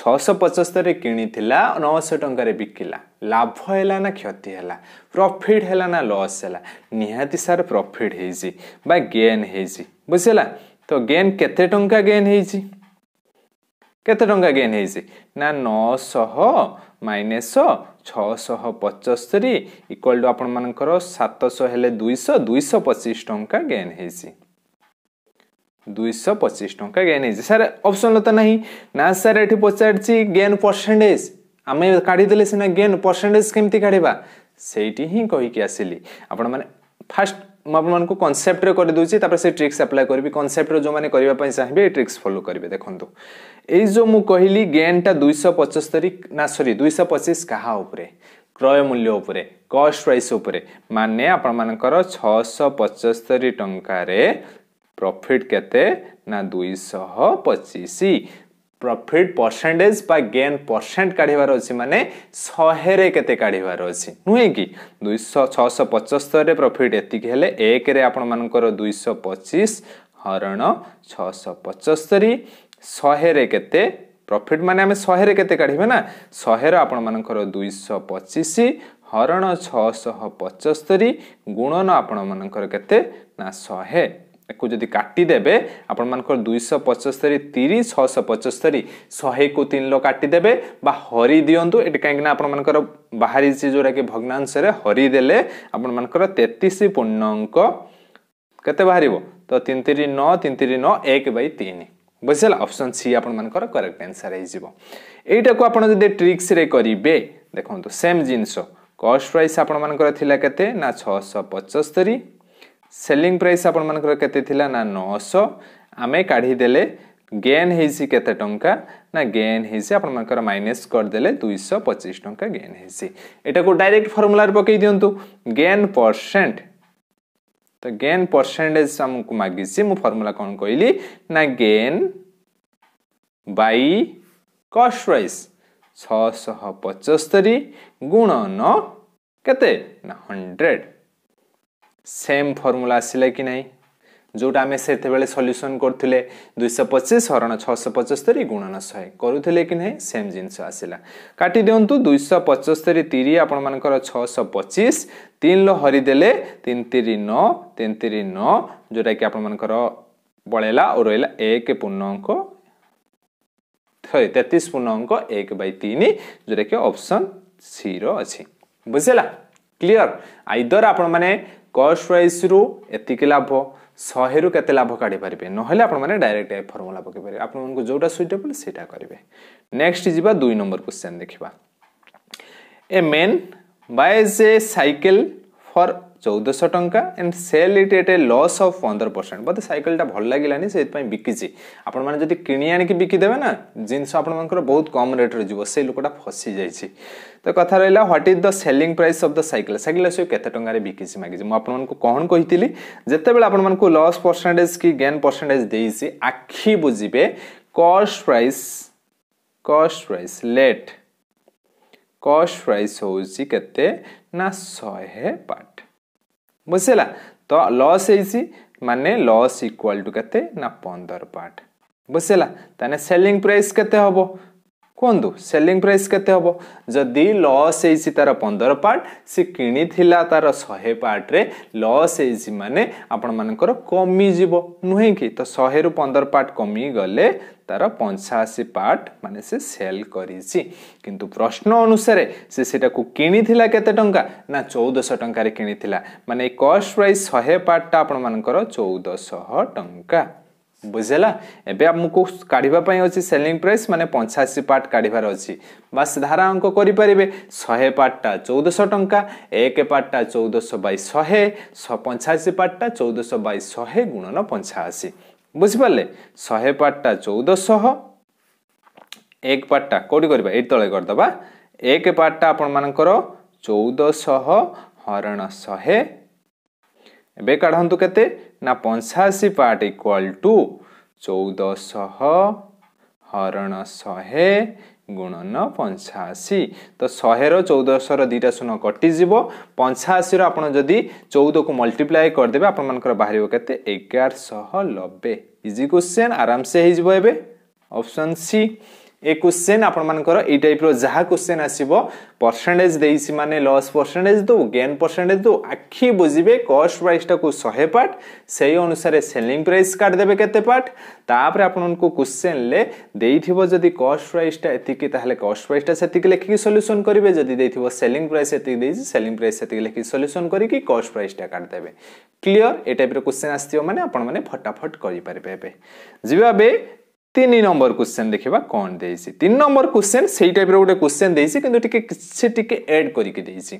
ଛଅଶହ ପଚସ୍ତରୀ କିଣିଥିଲା ନଅଶହ ଟଙ୍କାରେ ବିକିଲା ଲାଭ ହେଲା ନା କ୍ଷତି ହେଲା ପ୍ରଫିଟ୍ ହେଲା ନା ଲସ୍ ହେଲା ନିହାତି ସାର ପ୍ରଫିଟ୍ ହେଇଛି ବା ଗେନ୍ ହେଇଛି ବୁଝିଲା ତ ଗେନ୍ କେତେ ଟଙ୍କା ଗେନ୍ ହେଇଛି କେତେ ଟଙ୍କା ଗେନ୍ ହେଇଛି ନା ନଅଶହ ମାଇନସ୍ ଛଅଶହ ପଚସ୍ତରୀ ଇକ୍ୱାଲ ଟୁ ଆପଣମାନଙ୍କର ସାତଶହ ହେଲେ ଦୁଇଶହ ଦୁଇଶହ ପଚିଶ ଟଙ୍କା ଗେନ୍ ହେଇଛି ଦୁଇଶହ ପଚିଶ ଟଙ୍କା ଗେନ୍ ହେଇଛି ସାର୍ ଅପସନ୍ ତ ନାହିଁ ନା ସାର୍ ଏଠି ପଚାରିଛି ଗେନ୍ ପରସେଣ୍ଟେଜ୍ ଆମେ କାଢ଼ିଦେଲେ ସିନା ଗେନ୍ ପରସେଣ୍ଟେଜ୍ କେମିତି କାଢ଼ିବା ସେଇଠି ହିଁ କହିକି ଆସିଲି ଆପଣମାନେ ଫାର୍ଷ୍ଟ ମୁଁ ଆପଣମାନଙ୍କୁ କନସେପ୍ଟରେ କରିଦେଉଛି ତାପରେ ସେ ଟ୍ରିକ୍ସ ଆପ୍ଲାଏ କରିବି କନସେପ୍ଟରେ ଯେଉଁମାନେ କରିବା ପାଇଁ ଚାହିଁବେ ଏଇ ଟ୍ରିକ୍ସ ଫଲୋ କରିବେ ଦେଖନ୍ତୁ ଏଇ ଯେଉଁ ମୁଁ କହିଲି ଗେନ୍ଟା ଦୁଇଶହ ପଞ୍ଚସ୍ତରୀ ନା ସରି ଦୁଇଶହ ପଚିଶ କାହା ଉପରେ କ୍ରୟ ମୂଲ୍ୟ ଉପରେ କଷ୍ଟ ପ୍ରାଇସ୍ ଉପରେ ମାନେ ଆପଣମାନଙ୍କର ଛଅଶହ ପଞ୍ଚସ୍ତରୀ ଟଙ୍କାରେ ପ୍ରଫିଟ୍ କେତେ ନା ଦୁଇଶହ ପଚିଶ ପ୍ରଫିଟ୍ ପରସେଣ୍ଟେଜ୍ ବା ଗେନ୍ ପରସେଣ୍ଟ କାଢ଼ିବାର ଅଛି ମାନେ ଶହେରେ କେତେ କାଢ଼ିବାର ଅଛି ନୁହେଁ କି ଦୁଇଶହ ଛଅଶହ ପଚସ୍ତରୀରେ ପ୍ରଫିଟ୍ ଏତିକି ହେଲେ ଏକରେ ଆପଣମାନଙ୍କର ଦୁଇଶହ ପଚିଶ ହରଣ ଛଅଶହ ପଚସ୍ତରୀ ଶହେରେ କେତେ ପ୍ରଫିଟ୍ ମାନେ ଆମେ ଶହେରେ କେତେ କାଢ଼ିବେ ନା ଶହେର ଆପଣମାନଙ୍କର ଦୁଇଶହ ପଚିଶ ହରଣ ଛଅଶହ ପଚସ୍ତରୀ ଗୁଣନ ଆପଣମାନଙ୍କର କେତେ ନା ଶହେ ତାକୁ ଯଦି କାଟିଦେବେ ଆପଣମାନଙ୍କର ଦୁଇଶହ ପଞ୍ଚସ୍ତରୀ ତିରିଶ ଛଅଶହ ପଞ୍ଚସ୍ତରୀ ଶହେକୁ ତିନିର କାଟିଦେବେ ବା ହରି ଦିଅନ୍ତୁ ଏଠି କାହିଁକିନା ଆପଣମାନଙ୍କର ବାହାରିଛି ଯେଉଁଟାକି ଭଗ୍ନାଂଶରେ ହରିଦେଲେ ଆପଣମାନଙ୍କର ତେତିଶ ପୂର୍ଣ୍ଣାଙ୍କ କେତେ ବାହାରିବ ତ ତିନି ତିରି ନଅ ତିନି ତିରି ନଅ ଏକ ବାଇ ତିନି ବୁଝିଲା ଅପସନ୍ ସି ଆପଣମାନଙ୍କର କରେକ୍ଟ ଆନ୍ସର୍ ହେଇଯିବ ଏଇଟାକୁ ଆପଣ ଯଦି ଟ୍ରିକ୍ସରେ କରିବେ ଦେଖନ୍ତୁ ସେମ୍ ଜିନିଷ କଷ୍ଟ ପ୍ରାଇସ୍ ଆପଣମାନଙ୍କର ଥିଲା କେତେ ନା ଛଅଶହ ପଞ୍ଚସ୍ତରୀ ସେଲିଂ ପ୍ରାଇସ୍ ଆପଣମାନଙ୍କର କେତେ ଥିଲା ନା ନଅଶହ ଆମେ କାଢ଼ିଦେଲେ ଗେନ୍ ହେଇଛି କେତେ ଟଙ୍କା ନା ଗେନ୍ ହେଇଛି ଆପଣମାନଙ୍କର ମାଇନସ୍ କରିଦେଲେ ଦୁଇଶହ ପଚିଶ ଟଙ୍କା ଗେନ୍ ହେଇଛି ଏଇଟାକୁ ଡାଇରେକ୍ଟ ଫର୍ମୁଲାରେ ପକାଇ ଦିଅନ୍ତୁ ଗେନ୍ ପରସେଣ୍ଟ ତ ଗେନ୍ ପରସେଣ୍ଟେଜ୍ ଆମକୁ ମାଗିଛି ମୁଁ ଫର୍ମୁଲା କ'ଣ କହିଲି ନା ଗେନ୍ ବାଇ କଷ୍ଟ ପ୍ରାଇସ୍ ଛଅଶହ ପଞ୍ଚସ୍ତରୀ ଗୁଣନ କେତେ ନା ହଣ୍ଡ୍ରେଡ଼ ସେମ୍ ଫର୍ମୁଲା ଆସିଲା କି ନାହିଁ ଯେଉଁଟା ଆମେ ସେତେବେଳେ ସଲ୍ୟୁସନ୍ କରୁଥିଲେ ଦୁଇଶହ ପଚିଶ ହରଣ ଛଅଶହ ପଞ୍ଚସ୍ତରୀ ଗୁଣନ ଶହେ କରୁଥିଲେ କି ନାହିଁ ସେମ୍ ଜିନିଷ ଆସିଲା କାଟି ଦିଅନ୍ତୁ ଦୁଇଶହ ପଞ୍ଚସ୍ତରୀ ତିରି ଆପଣମାନଙ୍କର ଛଅଶହ ପଚିଶ ତିନିର ହରିଦେଲେ ତିନି ତିରି ନଅ ତିନି ତିରି ନଅ ଯେଉଁଟାକି ଆପଣମାନଙ୍କର ପଳେଇଲା ଓ ରହିଲା ଏକ ପୂର୍ଣ୍ଣ ଅଙ୍କ ସରି ତେତିଶ ପୂର୍ଣ୍ଣ ଅଙ୍କ ଏକ ବାଇ ତିନି ଯେଉଁଟାକି ଅପସନ୍ ସିର ଅଛି ବୁଝିଲା କ୍ଲିଅର ଆଇଦର ଆପଣମାନେ কস্ট ওয়াইଜ୍রু এতিকি লাভ ଶହେରୁ କେତେ ଲାଭ କାଢ଼ିପାରିବେ ନହେଲେ ଆପଣମାନେ ଡାଇରେକ୍ଟ ଏ ଫର୍ମୁଲା ପକାଇପାରିବେ ଆପଣମାନଙ୍କୁ ଯେଉଁଟା ସୁଇଟେବଲ୍ ସେଇଟା କରିବେ ନେକ୍ସଟ ଯିବା ଦୁଇ ନମ୍ବର କ୍ୱେଶ୍ଚନ୍ ଦେଖିବା a man buys a cycle for চৌদশো টঙ্কা and sell it at a loss of ପନ୍ଦର ପରସେଣ୍ଟ ବୋଧେ ସାଇକେଲଟା ଭଲ ଲାଗିଲାନି ସେଥିପାଇଁ ବିକିଛି ଆପଣମାନେ ଯଦି କିଣି ଆଣିକି ବିକିଦେବେ ନା ଜିନିଷ ଆପଣମାନଙ୍କର ବହୁତ କମ୍ ରେଟ୍ରେ ଯିବ ସେଇ ଲୋକଟା ଫସିଯାଇଛି ତ କଥା ରହିଲା what is the selling price of the cycle cycle ସେ କେତେ ଟଙ୍କାରେ ବିକିଛି ମାଗିଛି ମୁଁ ଆପଣମାନଙ୍କୁ କ'ଣ କହିଥିଲି ଯେତେବେଳେ ଆପଣମାନଙ୍କୁ ଲସ୍ ପରସେଣ୍ଟେଜ୍ କି ଗେନ୍ ପରସେଣ୍ଟେଜ୍ ଦେଇଛି ଆଖି ବୁଝିବେ କଷ୍ଟ ପ୍ରାଇସ୍ କଷ୍ଟ ପ୍ରାଇସ୍ ଲେଟ୍ କଷ୍ଟ ପ୍ରାଇସ୍ ହେଉଛି କେତେ ନା ଶହେ ପାଠ बुझेगा तो लस मान लस इक्वाल टू के पंदर पार्ट बुझेगा तेने सेलिंग प्राइस के କୁହନ୍ତୁ ସେଲିଂ ପ୍ରାଇସ୍ କେତେ ହେବ ଯଦି ଲସ୍ ହେଇଛି ତାର ପନ୍ଦର ପାର୍ଟ ସେ କିଣିଥିଲା ତାର ଶହେ ପାର୍ଟରେ ଲସ୍ ହେଇଛି ମାନେ ଆପଣମାନଙ୍କର କମିଯିବ ନୁହେଁ କି ତ ଶହେରୁ ପନ୍ଦର ପାର୍ଟ କମିଗଲେ ତାର ପଞ୍ଚାଅଶୀ ପାର୍ଟ ମାନେ ସେ ସେଲ୍ କରିଛି କିନ୍ତୁ ପ୍ରଶ୍ନ ଅନୁସାରେ ସେ ସେଟାକୁ କିଣିଥିଲା କେତେ ଟଙ୍କା ନା ଚଉଦଶହ ଟଙ୍କାରେ କିଣିଥିଲା ମାନେ ଏଇ କଷ୍ଟ ପ୍ରାଇସ୍ ଶହେ ପାର୍ଟଟା ଆପଣମାନଙ୍କର ଚଉଦଶହ ଟଙ୍କା ବୁଝିହେଲା ଏବେ ଆମକୁ କାଢ଼ିବା ପାଇଁ ଅଛି ସେଲିଂ ପ୍ରାଇସ୍ ମାନେ ପଞ୍ଚାଅଶୀ ପାର୍ଟ କାଢ଼ିବାର ଅଛି ବାସ୍ ଧାରା ଅଙ୍କ କରିପାରିବେ ଶହେ ପାର୍ଟଟା ଚଉଦଶହ ଟଙ୍କା ଏକ ପାର୍ଟଟା ଚଉଦଶହ ବାଇ ଶହେ ପଞ୍ଚାଅଶୀ ପାର୍ଟଟା ଚଉଦଶହ ବାଇ ଶହେ ଗୁଣନ ପଞ୍ଚାଅଶୀ ବୁଝିପାରିଲେ ଶହେ ପାର୍ଟଟା ଚଉଦଶହ ଏକ ପାର୍ଟଟା କେଉଁଠି କରିବା ଏଇଠି ତଳେ କରିଦେବା ଏକ ପାର୍ଟଟା ଆପଣମାନଙ୍କର ଚଉଦଶହ ହରଣ ଶହେ ଏବେ କାଢ଼ନ୍ତୁ କେତେ ନା ପଞ୍ଚାଅଶୀ ପାର୍ଟ ଇକ୍ୱାଲ୍ ଟୁ ଚଉଦଶହ ହରଣ ଶହେ ଗୁଣନ ପଞ୍ଚାଅଶୀ ତ ଶହେର ଚଉଦଶହର ଦୁଇଟା ଶୂନ କଟିଯିବ ପଞ୍ଚାଅଶୀର ଆପଣ ଯଦି ଚଉଦକୁ ମଲ୍ଟିପ୍ଲାଏ କରିଦେବେ ଆପଣମାନଙ୍କର ବାହାରିବ କେତେ ଏଗାରଶହ ନବେ ଇଜି କ୍ୱେଶ୍ଚେନ୍ ଆରାମସେ ହେଇଯିବ ଏବେ ଅପସନ୍ ସି ଏ କୋଶ୍ଚିନ୍ ଆପଣମାନଙ୍କର ଏଇ ଟାଇପ୍ର ଯାହା କୋଶ୍ଚିନ୍ ଆସିବ ପରସେଣ୍ଟେଜ୍ ଦେଇ ସେମାନେ ଲସ୍ ପରସେଣ୍ଟେଜ୍ ଦେଉ ଗେନ୍ ପରସେଣ୍ଟେଜ୍ ଦେଉ ଆଖି ବୁଝିବେ କଷ୍ଟ ପ୍ରାଇସ୍ଟାକୁ ଶହେ ପାର୍ଟ ସେଇ ଅନୁସାରେ ସେଲିଂ ପ୍ରାଇସ୍ କାଟିଦେବେ କେତେ ପାର୍ଟ ତାପରେ ଆପଣଙ୍କୁ କୋଶ୍ଚିନ୍ରେ ଦେଇଥିବ ଯଦି କଷ୍ଟ ପ୍ରାଇସ୍ଟା ଏତିକି ତାହେଲେ କଷ୍ଟ ପ୍ରାଇସ୍ଟା ସେତିକି ଲେଖିକି ସଲ୍ୟୁସନ୍ କରିବେ ଯଦି ଦେଇଥିବ ସେଲିଂ ପ୍ରାଇସ୍ ଏତିକି ଦେଇଛି ସେଲିଂ ପ୍ରାଇସ୍ ସେତିକି ଲେଖିକି ସଲ୍ୟୁସନ୍ କରିକି କଷ୍ଟ ପ୍ରାଇସ୍ଟା କାଟିଦେବେ କ୍ଲିଅର୍ ଏ ଟାଇପ୍ର କୋଶ୍ଚିନ୍ ଆସିଥିବ ମାନେ ଆପଣମାନେ ଫଟାଫଟ କରିପାରିବେ ଏବେ ଯିବା ଏବେ তিন নম্বর কোশ্চেন দেখা কম দিয়েছি তিন নম্বর কোশ্চেন সেই টাইপের গোটে কোশ্চেন দিয়েছি কিন্তু টিকে সে টিকি এড করি দিয়েছি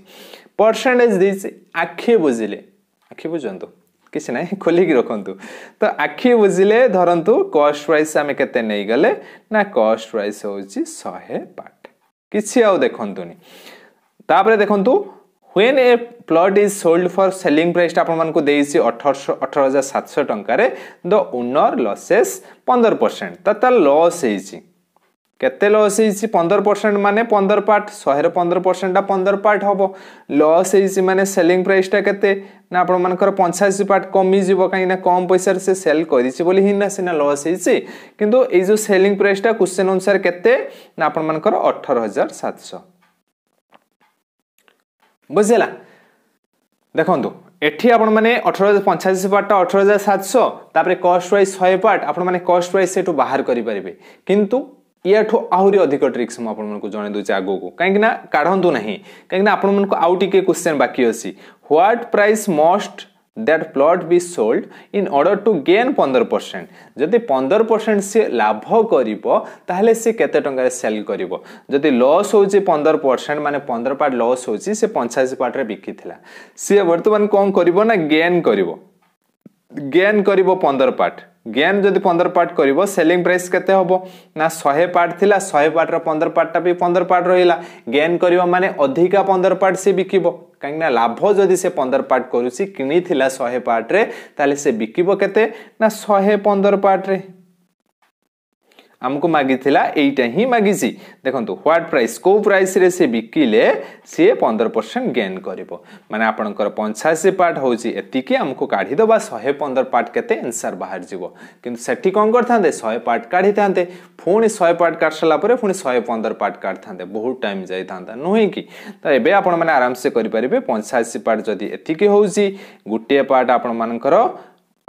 পরসেন্টেজ দিয়েছি আখি বুঝলে আখি বুঝন্তু কিছু না খোলিকি রাখতু তো আখি বুঝলে ধরতু কস্ট ওয়াইজ আমি কেতে নেইগলে না কস্ট ওয়াইজ হচ্ছে শহে পাঠ কিছু আউ দেখতুনি তাপরে দেখুন when a plot is sold for selling প্রাইসটা ଆପଣମାନଙ୍କୁ ଦେଇଛି ଅଠରଶହ ଅଠର ହଜାର ସାତଶହ ଟଙ୍କାରେ ଦ ଓନର ଲସେସ୍ ପନ୍ଦର ପରସେଣ୍ଟ ତ ତା ଲସ୍ ହେଇଛି କେତେ ଲସ୍ ହେଇଛି ପନ୍ଦର ପରସେଣ୍ଟ ମାନେ ପନ୍ଦର ପାର୍ଟ ଶହେରେ ପନ୍ଦର ପରସେଣ୍ଟଟା ପନ୍ଦର ପାର୍ଟ ହେବ ଲସ୍ ହେଇଛି ମାନେ ସେଲିଂ ପ୍ରାଇସ୍ଟା କେତେ ନା ଆପଣମାନଙ୍କର ପଞ୍ଚାଅଶୀ ପାର୍ଟ କମିଯିବ କାହିଁକିନା କମ୍ ପଇସାରେ ସେ ସେଲ୍ କରିଛି ବୋଲି ହିଁ ନା ସିନା ଲସ୍ ହେଇଛି କିନ୍ତୁ ଏଇ ଯେଉଁ ସେଲିଂ ପ୍ରାଇସ୍ଟା କ୍ୱେଶ୍ଚନ୍ ଅନୁସାରେ କେତେ ନା ଆପଣମାନଙ୍କର ଅଠର ହଜାର ସାତଶହ ବୁଝିଲା ଦେଖନ୍ତୁ ଏଠି ଆପଣମାନେ ଅଠର ହଜାର ପଞ୍ଚାଅଶୀ ପାର୍ଟଟା ଅଠର ହଜାର ସାତଶହ ତାପରେ କଷ୍ଟ ୱାଇଜ୍ ଶହେ ପାର୍ଟ ଆପଣମାନେ କଷ୍ଟ ୱାଇଜ୍ ସେଠୁ ବାହାର କରିପାରିବେ କିନ୍ତୁ ইয়াঠু আহরি অধিক ট্রিক্স মু আপনার জনাই দেছি আগুক কিন্তু কাঢ়ু না কিন্তু আপনার আউ টিকি কোশ্চেন বাকি অছি what price must that plot be sold in order to gain 15% যদি 15% সে লাভ করিব তাহলে সে কেতে টঙ্কারে সেল করিব যদি লস হচ্ছে 15% মানে 15 পার্ট লস হচ্ছে সে 85 পার্টরে বিকিলা সে বর্তমান কোন করিব না গেন করিব গেন করিব 15 পার্ট গেন যদি 15 পার্ট করিব সেলিং প্রাইস কেতে হব না 100 পার্ট থিলা 100 পার্টর 15 পার্টটা বি 15 পার্ট রহিলা গেন করিব মানে অধিকা 15 পার্ট সে বিকিব କାହିଁକିନା ଲାଭ ଯଦି ସେ ପନ୍ଦର ପାର୍ଟ କରୁଛି କିଣିଥିଲା ଶହେ ପାର୍ଟରେ ତାହେଲେ ସେ ବିକିବ କେତେ ନା ଶହେ ପନ୍ଦର ପାର୍ଟରେ ଆମକୁ ମାଗିଥିଲା ଏଇଟା ହିଁ ମାଗିଛି ଦେଖନ୍ତୁ ହ୍ୱାଟ୍ ପ୍ରାଇସ୍ କେଉଁ ପ୍ରାଇସ୍ରେ ସେ ବିକିଲେ ସିଏ ପନ୍ଦର ପରସେଣ୍ଟ ଗେନ୍ କରିବ ମାନେ ଆପଣଙ୍କର ପଞ୍ଚାଅଶୀ ପାର୍ଟ ହେଉଛି ଏତିକି ଆମକୁ କାଢ଼ିଦେବା ଶହେ ପନ୍ଦର ପାର୍ଟ କେତେ ଏନ୍ସର୍ ବାହାରିଯିବ କିନ୍ତୁ ସେଠି କ'ଣ କରିଥାନ୍ତେ ଶହେ ପାର୍ଟ କାଢ଼ିଥାନ୍ତେ ପୁଣି ଶହେ ପାର୍ଟ କାଢ଼ି ସାରିଲା ପରେ ପୁଣି ଶହେ ପନ୍ଦର ପାର୍ଟ କାଢ଼ିଥାନ୍ତେ ବହୁତ ଟାଇମ୍ ଯାଇଥାନ୍ତା ନୁହେଁ କି ତ ଏବେ ଆପଣମାନେ ଆରାମସେ କରିପାରିବେ ପଞ୍ଚାଅଶୀ ପାର୍ଟ ଯଦି ଏତିକି ହେଉଛି ଗୋଟିଏ ପାର୍ଟ ଆପଣମାନଙ୍କର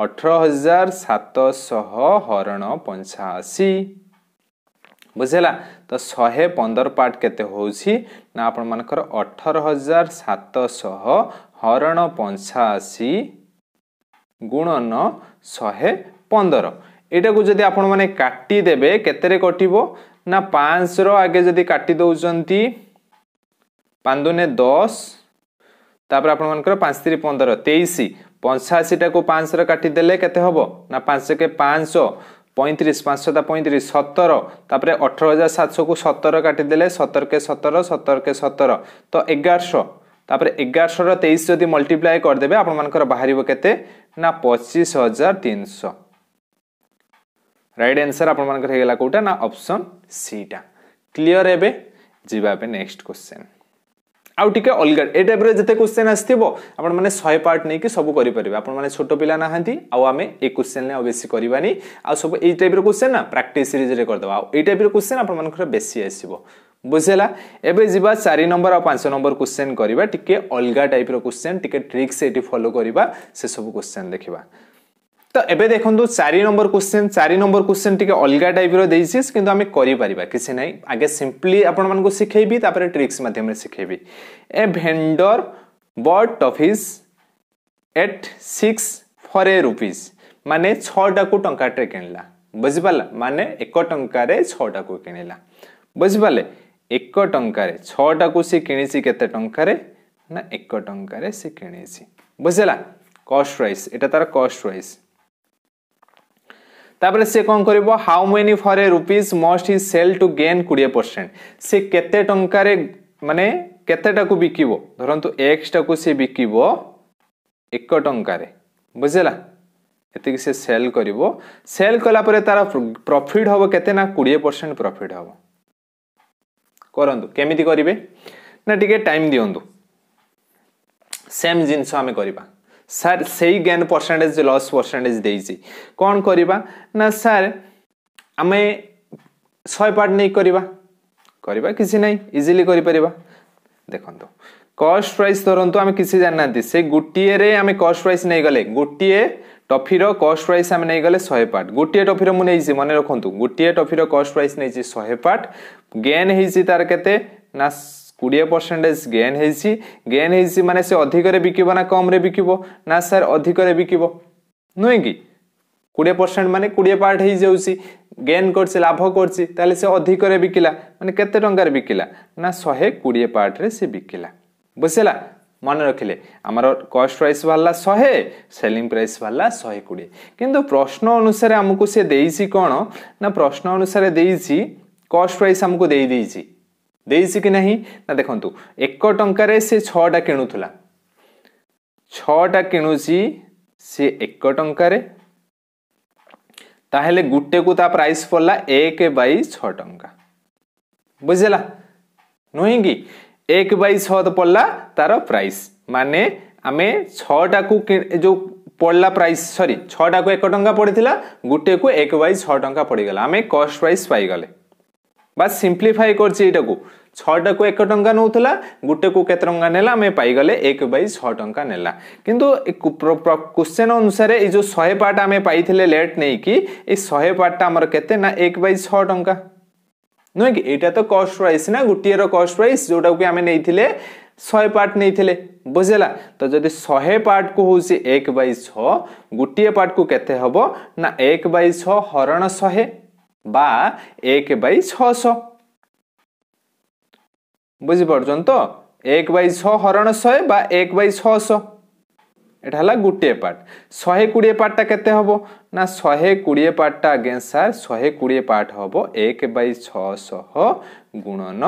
ଅଠର ହଜାର ସାତଶହ ହରଣ ପଞ୍ଚାଅଶୀ ବୁଝିହେଲା ତ ଶହେ ପନ୍ଦର ପାର୍ଟ କେତେ ହେଉଛି ନା ଆପଣମାନଙ୍କର ଅଠର ହଜାର ସାତଶହ ହରଣ ପଞ୍ଚାଅଶୀ ଗୁଣନ ଶହେ ପନ୍ଦର ଏଇଟାକୁ ଯଦି ଆପଣମାନେ କାଟିଦେବେ କେତେରେ କଟିବ ନା ପାଞ୍ଚର ଆଗେ ଯଦି କାଟି ଦେଉଛନ୍ତି ପାନ୍ଦୁନେ ଦଶ ତାପରେ ଆପଣମାନଙ୍କର ପାଞ୍ଚ ତିରିଶ ପନ୍ଦର ତେଇଶ ପଞ୍ଚାଅଶୀଟାକୁ ପାଞ୍ଚରେ କାଟିଦେଲେ କେତେ ହେବ ନା ପାଞ୍ଚ କେ ପାଞ୍ଚଶହ পঁয়ত্রিশ পাঁচশতা পঁয়ত্রিশ সতর তাপরে অঠর হাজার সাতশোকে সতর কাটিদেলে সতরকে সতর সতরকে সতর তো এগারশো তাপরে এগারশর তেইশ যদি মল্টিপ্লাই করেদেবে আপনার বাহার কেতে না পঁচিশ হাজার তিনশো রাইট আনসর আপনার হয়ে গেল কোটা না অপশন সিটা ক্লিয়ার এবে যা নেক্সট কোশ্চেন ଆଉ ଟିକେ ଅଲଗା ଏ ଟାଇପ୍ର ଯେତେ କ୍ୱେଶ୍ଚେନ୍ ଆସିଥିବ ଆପଣମାନେ ଶହେ ପାର୍ଟ ନେଇକି ସବୁ କରିପାରିବେ ଆପଣମାନେ ଛୋଟ ପିଲା ନାହାନ୍ତି ଆଉ ଆମେ ଏ କ୍ୱେଶ୍ଚେନ୍ରେ ଆଉ ବେଶୀ କରିବାନି ଆଉ ସବୁ ଏଇ ଟାଇପ୍ର କ୍ୱେଶ୍ଚେନ୍ ନା ପ୍ରାକ୍ଟିସ୍ ସିରିଜ୍ରେ କରିଦେବା ଆଉ ଏଇ ଟାଇପ୍ର କ୍ୱେଶ୍ଚେନ୍ ଆପଣମାନଙ୍କର ବେଶୀ ଆସିବ ବୁଝିହେଲା ଏବେ ଯିବା ଚାରି ନମ୍ବର ଆଉ ପାଞ୍ଚ ନମ୍ବର କ୍ୱେଶ୍ଚେନ୍ କରିବା ଟିକେ ଅଲଗା ଟାଇପ୍ର କ୍ୱେଶ୍ଚେନ୍ ଟିକେ ଟ୍ରିକ୍ସ ଏଇଠି ଫଲୋ କରିବା ସେସବୁ କ୍ୱେଶ୍ଚେନ୍ ଦେଖିବା তো এবে দেখুন চারি নম্বর কোশ্চেন চারি নম্বর কোশ্চেন টিকে অলগা টাইপর দিয়েছি কিন্তু আমি করিপারা কিছু না আগে সিম্পলি আপনার শিখাইবি তাপরে ট্রিক্স মাধ্যমে শিখাইবি a vendor bought toffees at six for a rupees মানে ছটা কু টঙ্কাটে কিনলা বুঝিপারা মানে এক টঙ্কার ছটা কু কিনলা বুঝিপারে এক টঙ্কার ছটা কু সে কিনেছি কেতে টঙ্কার না এক টঙ্কার সে কিনেছি বুঝলা কস্ট ওয়াইজ এটা তার কস্ট ওয়াইজ তাপরে সে কম করব how many for a rupees must he sell to gain কোড়িয়ে পরসেন্ট সে কেতে টঙ্কার মানে কেতেটা বিকিব ধরতু এক্সটা সে বিকিব এক টঙ্কার বুঝলা এতিকি সে সেল করব সেল কলাপরে তার প্রফিট হব কেতে না কোড়িয়ে পরসেন্ট প্রফিট হব করতু কেমিতি করবে না টিকে টাইম দিও সেম জিনিস আমি করা ସାର୍ ସେଇ ଜ୍ଞାନ ପରସେଣ୍ଟେଜ୍ ଲସ୍ ପରସେଣ୍ଟେଜ୍ ଦେଇଛି କ'ଣ କରିବା ନା ସାର୍ ଆମେ ଶହେ ପାର୍ଟ ନେଇ କରିବା କରିବା କିଛି ନାହିଁ ଇଜିଲି କରିପାରିବା ଦେଖନ୍ତୁ କଷ୍ଟ ପ୍ରାଇସ୍ ଧରନ୍ତୁ ଆମେ କିଛି ଜାଣିନାହାନ୍ତି ସେ ଗୋଟିଏରେ ଆମେ କଷ୍ଟ ପ୍ରାଇସ୍ ନେଇଗଲେ ଗୋଟିଏ টফির কস্ট প্রাইস আমি নিয়ে গেলে শহে পার্ট গোটিয়ে টফির মু নেইছি মনে রাখতু গোটিয়ে টফির কস্ট প্রাইস নেইছি শহে পার্ট গেন হয়েছি তার কেতে না কোড়িয়ে পরসেন্টেজ গেন হয়েছি গেন হয়েছি মানে সে অধিকরে বিকিব না কমরে বিকিব না স্যার অধিকরে বিকিব নুহে কি কোড়িয়ে পরসেন্ট মানে কোড়িয়ে পার্ট হয়ে যাচ্ছি গেন করছে লাভ করছে তাহলে সে অধিকরে বিকিলা মানে কেতে টঙ্কার বিকিলা না শহে কোড়িয়ে পার্টরে সে বিকিলা বুঝলা মনে রাখলে আমার কস্ট প্রাইস বাহারা শহে সেলিং প্রাইস বাহারা শহে কোড়িয়ে কিন্তু প্রশ্ন অনুসারে আমাকে সে দিয়েছি কোণ না প্রশ্ন অনুসারে দিয়েছি কস্ট প্রাইস আমাকে দিয়ে দিয়েছি देसी कि नहीं ना देखु एक टकर छा कि छा कि सी एक टकर गोटे को ता प्राइस पड़ा एक बै छा बुझेगा नुह कि एक बै छ पड़ा तार प्राइस मान आम छा को जो पड़ा प्राइस सरी छा को एक टाँग पड़ा गोटे को एक बै छा पड़गला आम कस्ट प्राइस पाईगले ବାସ୍ ସିମ୍ପ୍ଲିଫାଏ କରିଛି ଏଇଟାକୁ ଛଅଟାକୁ ଏକ ଟଙ୍କା ନେଉଥିଲା ଗୋଟେକୁ କେତେ ଟଙ୍କା ନେଲା ଆମେ ପାଇଗଲେ ଏକ ବାଇ ଛଅ ଟଙ୍କା ନେଲା କିନ୍ତୁ କୋଶ୍ଚେନ୍ ଅନୁସାରେ ଏଇ ଯେଉଁ ଶହେ ପାର୍ଟ ଆମେ ପାଇଥିଲେ ଲେଟ୍ ନେଇକି ଏଇ ଶହେ ପାର୍ଟଟା ଆମର କେତେ ନା ଏକ ବାଇ ଛଅ ଟଙ୍କା ନୁହେଁ କି ଏଇଟା ତ କଷ୍ଟ ପ୍ରାଇସ୍ ନା ଗୋଟିଏର କଷ୍ଟ ପ୍ରାଇସ୍ ଯେଉଁଟାକୁ ଆମେ ନେଇଥିଲେ ଶହେ ପାର୍ଟ ନେଇଥିଲେ ବୁଝିଲା ତ ଯଦି ଶହେ ପାର୍ଟକୁ ହେଉଛି ଏକ ବାଇ ଛଅ ଗୋଟିଏ ପାର୍ଟକୁ କେତେ ହେବ ନା ଏକ ବାଇ ଛଅ ହରଣ ଶହେ बा एक बुझि पर्छ त एक बर सक बेला गोट पट शा के शे कि पार्ट टा अगेन्स सार शुए पार्ट हे एक बि छ गुणन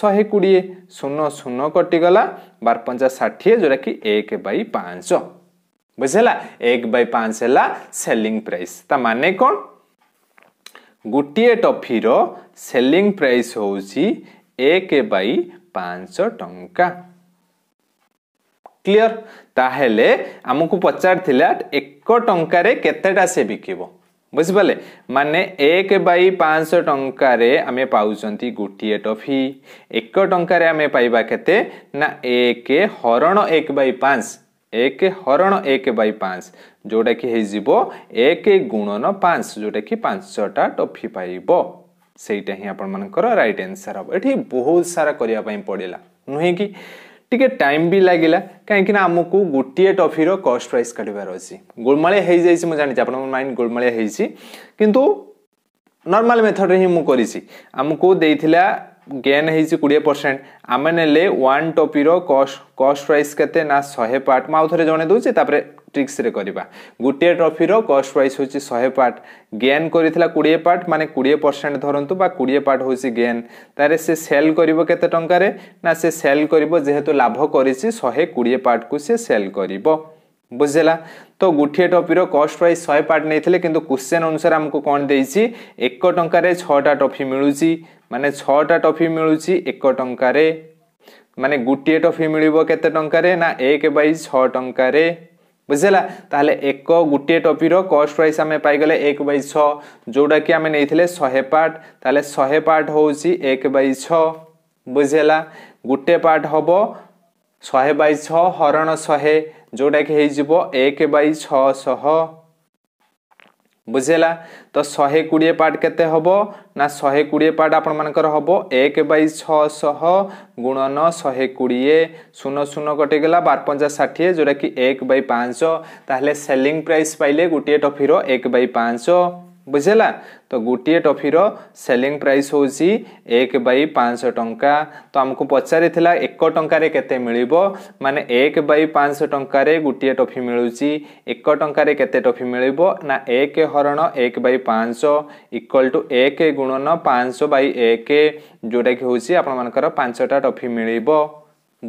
शे कि शून्य शून्य कटिगला बार पचास षठी जोटाकि एक बुझा एक बेला सेलिङ प्राइस त ଗୋଟିଏ ଟଫିର ସେଲିଂ ପ୍ରାଇସ୍ ହେଉଛି ଏକ ବାଇ ପାଞ୍ଚଶହ ଟଙ୍କା କ୍ଲିଅର ତାହେଲେ ଆମକୁ ପଚାରିଥିଲା ଏକ ଟଙ୍କାରେ କେତେଟା ସେ ବିକିବ ବୁଝିପାରିଲେ ମାନେ ଏକ ବାଇ ପାଞ୍ଚଶହ ଟଙ୍କାରେ ଆମେ ପାଉଛନ୍ତି ଗୋଟିଏ ଟଫି ଏକ ଟଙ୍କାରେ ଆମେ ପାଇବା କେତେ ନା ଏକ ହରଣ ଏକ ବାଇ ପାଞ୍ଚ এক হরণ এক বাই পাঁচ ଯେଉଁଟାକି ହେଇଯିବ ଏକ ଗୁଣନ ପାଞ୍ଚ ଯେଉଁଟାକି ପାଞ୍ଚଟା ଟଫି ପାଇବ ସେଇଟା ହିଁ ଆପଣମାନଙ୍କର ରାଇଟ୍ ଆନ୍ସର୍ ହେବ ଏଠି ବହୁତ ସାରା କରିବା ପାଇଁ ପଡ଼ିଲା ନୁହେଁ କି ଟିକେ ଟାଇମ୍ ବି ଲାଗିଲା କାହିଁକିନା ଆମକୁ ଗୋଟିଏ ଟଫିର କଷ୍ଟ ପ୍ରାଇସ୍ କାଢ଼ିବାର ଅଛି ଗୋଳମାଳିଆ ହେଇଯାଇଛି ମୁଁ ଜାଣିଛି ଆପଣଙ୍କ ମାଇଣ୍ଡ ଗୋଳମାଳିଆ ହେଇଛି କିନ୍ତୁ ନର୍ମାଲ୍ ମେଥଡ଼ରେ ହିଁ ମୁଁ କରିଛି ଆମକୁ ଦେଇଥିଲା ଗେନ୍ ହେଇଛି କୋଡ଼ିଏ ପରସେଣ୍ଟ ଆମେ ନେଲେ ୱାନ୍ ଟପିର କଷ୍ଟ କଷ୍ଟ ପ୍ରାଇସ୍ କେତେ ନା ଶହେ ପାର୍ଟ ମୁଁ ଆଉ ଥରେ ଜଣେଇ ଦେଉଛି ତାପରେ ଟ୍ରିକ୍ସରେ କରିବା ଗୋଟିଏ ଟ୍ରଫିର କଷ୍ଟ ପ୍ରାଇସ୍ ହେଉଛି ଶହେ ପାର୍ଟ ଗେନ୍ କରିଥିଲା କୋଡ଼ିଏ ପାର୍ଟ ମାନେ କୋଡ଼ିଏ ପରସେଣ୍ଟ ଧରନ୍ତୁ ବା କୋଡ଼ିଏ ପାର୍ଟ ହେଉଛି ଗେନ୍ ତାହେଲେ ସେ ସେଲ୍ କରିବ କେତେ ଟଙ୍କାରେ ନା ସେ ସେଲ୍ କରିବ ଯେହେତୁ ଲାଭ କରିଛି ଶହେ କୋଡ଼ିଏ ପାର୍ଟକୁ ସେ ସେଲ୍ କରିବ ବୁଝିଲା ତ ଗୋଟିଏ ଟପିର କଷ୍ଟ ପ୍ରାଇସ୍ ଶହେ ପାର୍ଟ ନେଇଥିଲେ କିନ୍ତୁ କୋଶ୍ଚେନ୍ ଅନୁସାରେ ଆମକୁ କ'ଣ ଦେଇଛି ଏକ ଟଙ୍କାରେ ଛଅଟା ଟଫି ମିଳୁଛି ମାନେ ଛଅଟା ଟଫି ମିଳୁଛି ଏକ ଟଙ୍କାରେ ମାନେ ଗୋଟିଏ ଟଫି ମିଳିବ କେତେ ଟଙ୍କାରେ ନା ଏକ ବାଇ ଛଅ ଟଙ୍କାରେ ବୁଝିଲା ତାହେଲେ ଏକ ଗୋଟିଏ ଟଫିର କଷ୍ଟ ପ୍ରାଇସ୍ ଆମେ ପାଇଗଲେ ଏକ ବାଇ ଛଅ ଯେଉଁଟାକି ଆମେ ନେଇଥିଲେ ଶହେ ପାର୍ଟ ତାହେଲେ ଶହେ ପାର୍ଟ ହେଉଛି ଏକ ବାଇ ଛଅ ବୁଝିଲା ଗୋଟିଏ ପାର୍ଟ ହେବ ଶହେ ବାଇ ଛଅ ହରଣ ଶହେ ଯେଉଁଟାକି ହେଇଯିବ ଏକ ବାଇ ଛଅଶହ ବୁଝିହେଲା ତ ଶହେ କୋଡ଼ିଏ ପାର୍ଟ କେତେ ହେବ ନା ଶହେ କୋଡ଼ିଏ ପାର୍ଟ ଆପଣମାନଙ୍କର ହେବ ଏକ ବାଇ ଛଅଶହ ଗୁଣନ ଶହେ କୋଡ଼ିଏ ଶୂନ ଶୂନ କଟିଗଲା ବାର ପଞ୍ଚା ଷାଠିଏ ଯେଉଁଟାକି ଏକ ବାଇ ପାଞ୍ଚ ତାହେଲେ ସେଲିଂ ପ୍ରାଇସ୍ ପାଇଲେ ଗୋଟିଏ ଟଫିର ଏକ ବାଇ ପାଞ୍ଚ ବୁଝିହେଲା ତ ଗୋଟିଏ ଟଫିର ସେଲିଂ ପ୍ରାଇସ୍ ହେଉଛି ଏକ ବାଇ ପାଞ୍ଚଶହ ଟଙ୍କା ତ ଆମକୁ ପଚାରିଥିଲା ଏକ ଟଙ୍କାରେ କେତେ ମିଳିବ ମାନେ ଏକ ବାଇ ପାଞ୍ଚଶହ ଟଙ୍କାରେ ଗୋଟିଏ ଟଫି ମିଳୁଛି ଏକ ଟଙ୍କାରେ କେତେ ଟଫି ମିଳିବ ନା ଏକ ହରଣ ଏକ ବାଇ ପାଞ୍ଚ ଇକ୍ୱାଲ୍ ଟୁ ଏକ ଗୁଣନ ପାଞ୍ଚ ବାଇ ଏକ ଯେଉଁଟାକି ହେଉଛି ଆପଣମାନଙ୍କର ପାଞ୍ଚଟା ଟଫି ମିଳିବ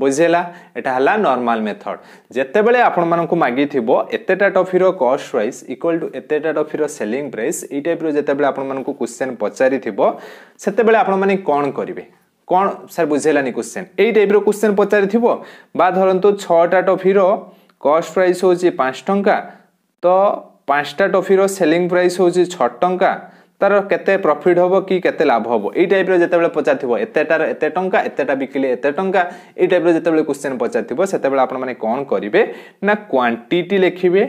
ବୁଝିହେଲା ଏଇଟା ହେଲା ନର୍ମାଲ ମେଥଡ଼ ଯେତେବେଳେ ଆପଣମାନଙ୍କୁ ମାଗିଥିବ ଏତେଟା ଟଫିର କଷ୍ଟ ପ୍ରାଇସ୍ ଇକ୍ୱାଲ୍ ଟୁ ଏତେଟା ଟଫିର ସେଲିଂ ପ୍ରାଇସ୍ ଏଇ ଟାଇପ୍ର ଯେତେବେଳେ ଆପଣମାନଙ୍କୁ କ୍ୱେଶ୍ଚେନ୍ ପଚାରିଥିବ ସେତେବେଳେ ଆପଣମାନେ କ'ଣ କରିବେ କ'ଣ ସାର୍ ବୁଝେଇଲାନି କ୍ୱେଶ୍ଚେନ୍ ଏଇ ଟାଇପ୍ର କ୍ୱେଶ୍ଚେନ୍ ପଚାରିଥିବ ବା ଧରନ୍ତୁ ଛଅଟା ଟଫିର କଷ୍ଟ ପ୍ରାଇସ୍ ହେଉଛି ପାଞ୍ଚ ଟଙ୍କା ତ ପାଞ୍ଚଟା ଟଫିର ସେଲିଂ ପ୍ରାଇସ୍ ହେଉଛି ଛଅ ଟଙ୍କା তার কেতে প্রফিট হব কি কেতে লাভ হব এই টাইপর যেতবে পচারিব এতেটার এতে টঙ্কা এতেটা বিকিলে এতে টঙ্কা এই টাইপর যেতবে কোশ্চেন পচারিব সেতবে আপনার কম করবে না কোয়ান্টিটি লেখিবে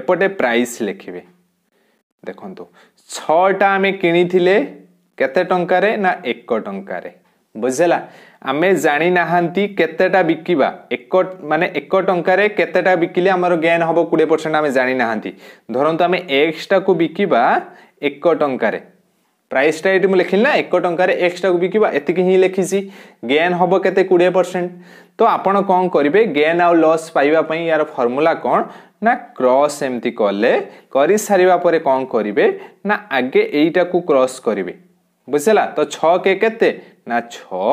এপটে প্রাইস লেখিবে দেখন্তু ছটা আমি কিনিলে কেতে টঙ্কারে না এক টঙ্কারে বুঝলা ଆମେ ଜାଣିନାହାନ୍ତି କେତେଟା ବିକିବା ଏକ ମାନେ ଏକ ଟଙ୍କାରେ କେତେଟା ବିକିଲେ ଆମର ଗେନ୍ ହେବ କୋଡ଼ିଏ ପରସେଣ୍ଟ ଆମେ ଜାଣିନାହାନ୍ତି ଧରନ୍ତୁ ଆମେ ଏକ୍ସଟାକୁ ବିକିବା ଏକ ଟଙ୍କାରେ ପ୍ରାଇସ୍ଟା ଏଇଠି ମୁଁ ଲେଖିଲି ନା ଏକ ଟଙ୍କାରେ ଏକ୍ସଟାକୁ ବିକିବା ଏତିକି ହିଁ ଲେଖିଛି ଗେନ୍ ହେବ କେତେ କୋଡ଼ିଏ ପରସେଣ୍ଟ ତ ଆପଣ କ'ଣ କରିବେ ଗେନ୍ ଆଉ ଲସ୍ ପାଇବା ପାଇଁ ୟାର ଫର୍ମୁଲା କ'ଣ ନା କ୍ରସ୍ ଏମିତି କଲେ କରିସାରିବା ପରେ କ'ଣ କରିବେ ନା ଆଗେ ଏଇଟାକୁ କ୍ରସ୍ କରିବେ ବୁଝିଲା ତ ଛଅ କେ କେତେ ନା ଛଅ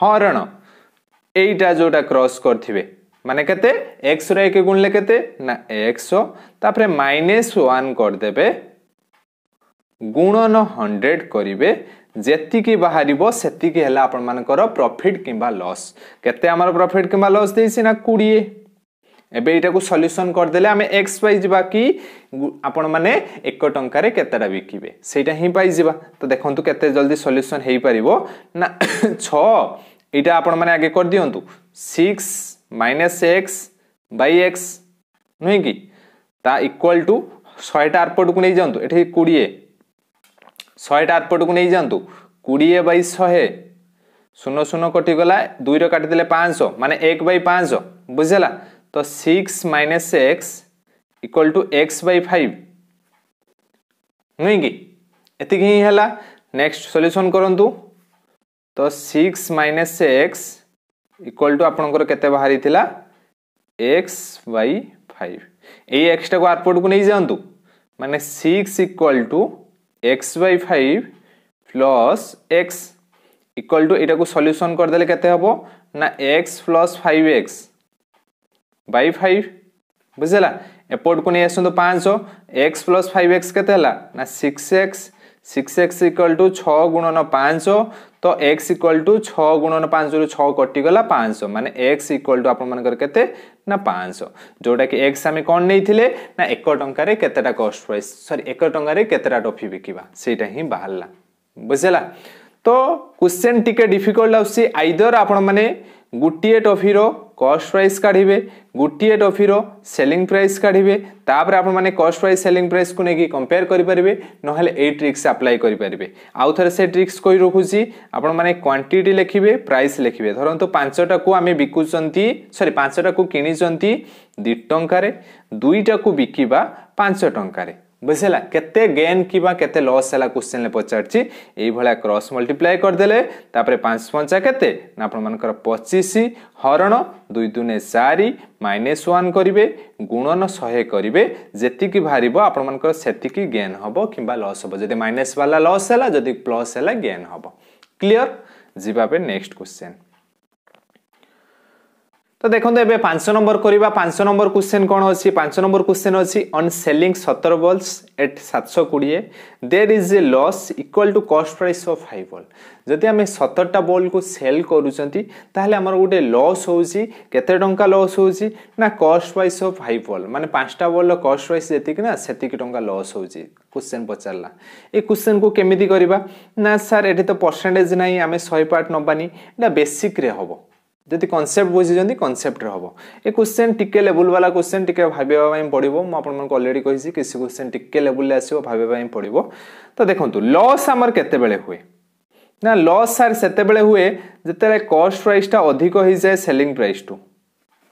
হরণ এইটা যেটা ক্রস করবে মানে কেতে এক্স রে একে গুণলে কেতে না একশো তাপরে মাইনাস ওয়ান করদেবে গুণন হন্ড্রেড করবে যেতিকি বাহারিব সেতিকি হল আপনার প্রফিট কিংবা লস কেতে আমার প্রফিট কিংবা লস দিয়েছি না কোড়িয়ে ଏବେ ଏଇଟାକୁ ସଲ୍ୟୁସନ୍ କରିଦେଲେ ଆମେ ଏକ୍ସ ପାଇଯିବା କି ଆପଣମାନେ ଏକ ଟଙ୍କାରେ କେତେଟା ବିକିବେ ସେଇଟା ହିଁ ପାଇଯିବା ତ ଦେଖନ୍ତୁ କେତେ ଜଲ୍ଦି ସଲ୍ୟୁସନ୍ ହେଇପାରିବ ନା ଛଅ ଏଇଟା ଆପଣମାନେ ଆଗେ କରିଦିଅନ୍ତୁ six minus x by x ନୁହେଁ କି ତା ଇକ୍ୱାଲ୍ ଟୁ ଶହେଟା ଆରପଟକୁ ନେଇଯାଆନ୍ତୁ ଏଠି କୋଡ଼ିଏ ଶହେଟା ଆରପଟକୁ ନେଇଯାଆନ୍ତୁ କୋଡ଼ିଏ ବାଇ ଶହେ ଶୂନ ଶୂନ କଟିଗଲା ଦୁଇର କାଟିଦେଲେ ପାଞ୍ଚଶହ ମାନେ ଏକ ବାଇ ପାଞ୍ଚଶହ ବୁଝିଲା तो six minus x equal to x by five नुह कि एति नेक्स्ट सल्यूसन करूँ तो six minus x equal to आपंकर बाहरी एक्स बै फाइव यही एक्सटा को आरपोर्ट को नहीं जातु मानने six equal to x by five plus x equal to यू सल्यूसन करदे के x plus five x by five बुझेगा एपट को नहीं आसतु पाँच एक्स प्लस फाइव एक्स के six x six x equal to छ गुणन पाँच तो एक्स इक्वाल टू छ गुणन पाँच रु छ कटिगला पाँच मान एक्स इक्वाल टू आपर के पाँच जोटा कि एक्स आम कौन नहीं ना एक टकर कस्ट प्राइस सरी एक टकर टफी बिकवा से बाहर ବାହାରିଲା बुझेगा तो क्वेश्चन ଟିକେ डिफिकल्ट आईदर आप गोटे टफी କଷ୍ଟ ପ୍ରାଇସ୍ କାଢ଼ିବେ ଗୋଟିଏ ଟଫିର ସେଲିଂ ପ୍ରାଇସ୍ କାଢ଼ିବେ ତାପରେ ଆପଣମାନେ କଷ୍ଟ ପ୍ରାଇସ୍ ସେଲିଂ ପ୍ରାଇସ୍କୁ ନେଇକି କମ୍ପେୟାର କରିପାରିବେ ନହେଲେ ଏଇ ଟ୍ରିକ୍ସ ଆପ୍ଲାଏ କରିପାରିବେ ଆଉ ଥରେ ସେ ଟ୍ରିକ୍ସ କହି ରଖୁଛି ଆପଣମାନେ କ୍ୱାଣ୍ଟିଟି ଲେଖିବେ ପ୍ରାଇସ୍ ଲେଖିବେ ଧରନ୍ତୁ ପାଞ୍ଚଟାକୁ ଆମେ ବିକୁଛନ୍ତି ସରି ପାଞ୍ଚଟାକୁ କିଣିଛନ୍ତି ଦୁଇ ଟଙ୍କାରେ ଦୁଇଟାକୁ ବିକିବା ପାଞ୍ଚ ଟଙ୍କାରେ ବୁଝିଲା କେତେ ଗେନ୍ କିମ୍ବା କେତେ ଲସ୍ ହେଲା କୋଶ୍ଚିନ୍ରେ ପଚାରିଛି ଏଇଭଳିଆ କ୍ରସ୍ ମଲ୍ଟିପ୍ଲାଏ କରିଦେଲେ ତାପରେ ପାଞ୍ଚ ପଞ୍ଚା କେତେ ନା ଆପଣମାନଙ୍କର ପଚିଶ ହରଣ ଦୁଇ ଦୁନେ ଚାରି ମାଇନସ୍ ୱାନ୍ କରିବେ ଗୁଣନ ଶହେ କରିବେ ଯେତିକି ବାହାରିବ ଆପଣମାନଙ୍କର ସେତିକି ଗେନ୍ ହେବ କିମ୍ବା ଲସ୍ ହେବ ଯଦି ମାଇନସ୍ ବାଲା ଲସ୍ ହେଲା ଯଦି ପ୍ଲସ୍ ହେଲା ଗେନ୍ ହେବ କ୍ଲିଅର୍ ଯିବା ପାଇଁ ନେକ୍ସଟ କୋଶ୍ଚିନ୍ তো দেখন্তু ଏବେ 5 ନମ୍ବର କରିବା 5 ନମ୍ବର क्वेश्चन কোন ଅଛି 5 নম্বর क्वेश्चन ଅଛି on selling 17 balls at 720 there is a loss equal to cost price of five ball যদি আমি 17টা বলକୁ সেল କରୁଛନ୍ତି তাহলে ଆମର ଗୋଟେ লস ହେଉଛି କେତେ ଟଙ୍କା ଲସ୍ ହେଉଛି ନା cost price of high ball ମାନେ ପାଞ୍ଚଟା ବଲ୍ର କଷ୍ଟ ପ୍ରାଇସ୍ ଯେତିକି ନା ସେତିକି ଟଙ୍କା ଲସ୍ ହେଉଛି क्वेश्चन ପଚାରିଲା ଏ क्वेश्चनକୁ କେମିତି କରିବା ନା ସାର୍ ଏଠି ତ ପରସେଣ୍ଟେଜ୍ ନାହିଁ ଆମେ ଶହେ ପାର୍ଟ ନେବାନି ଏଇଟା ବେସିକ୍ରେ ହେବ যদি কনচেপ্ট বুঝিছোঁ কনচেপ্টৰে হ'ব এই কুৱেশ্যন টিকে লেবুল বালা কুৱেশ্যন টিকে ভাবিবা পঢ়িব মই আপোনালোকক অলৰেডি কৈছোঁ কিছু কুৱেশ্যন টিকে লেবুল আছিব ভাবিবা পঢ়িব ত' দেখোন লচ আমাৰ কেতিয়াবলৈ হয় না লচ ছাৰ সেইবিলাক হয় যেতিয়া কষ্ট প্ৰাইচটা অধিক হৈ যায় চেলিং প্ৰাইচটো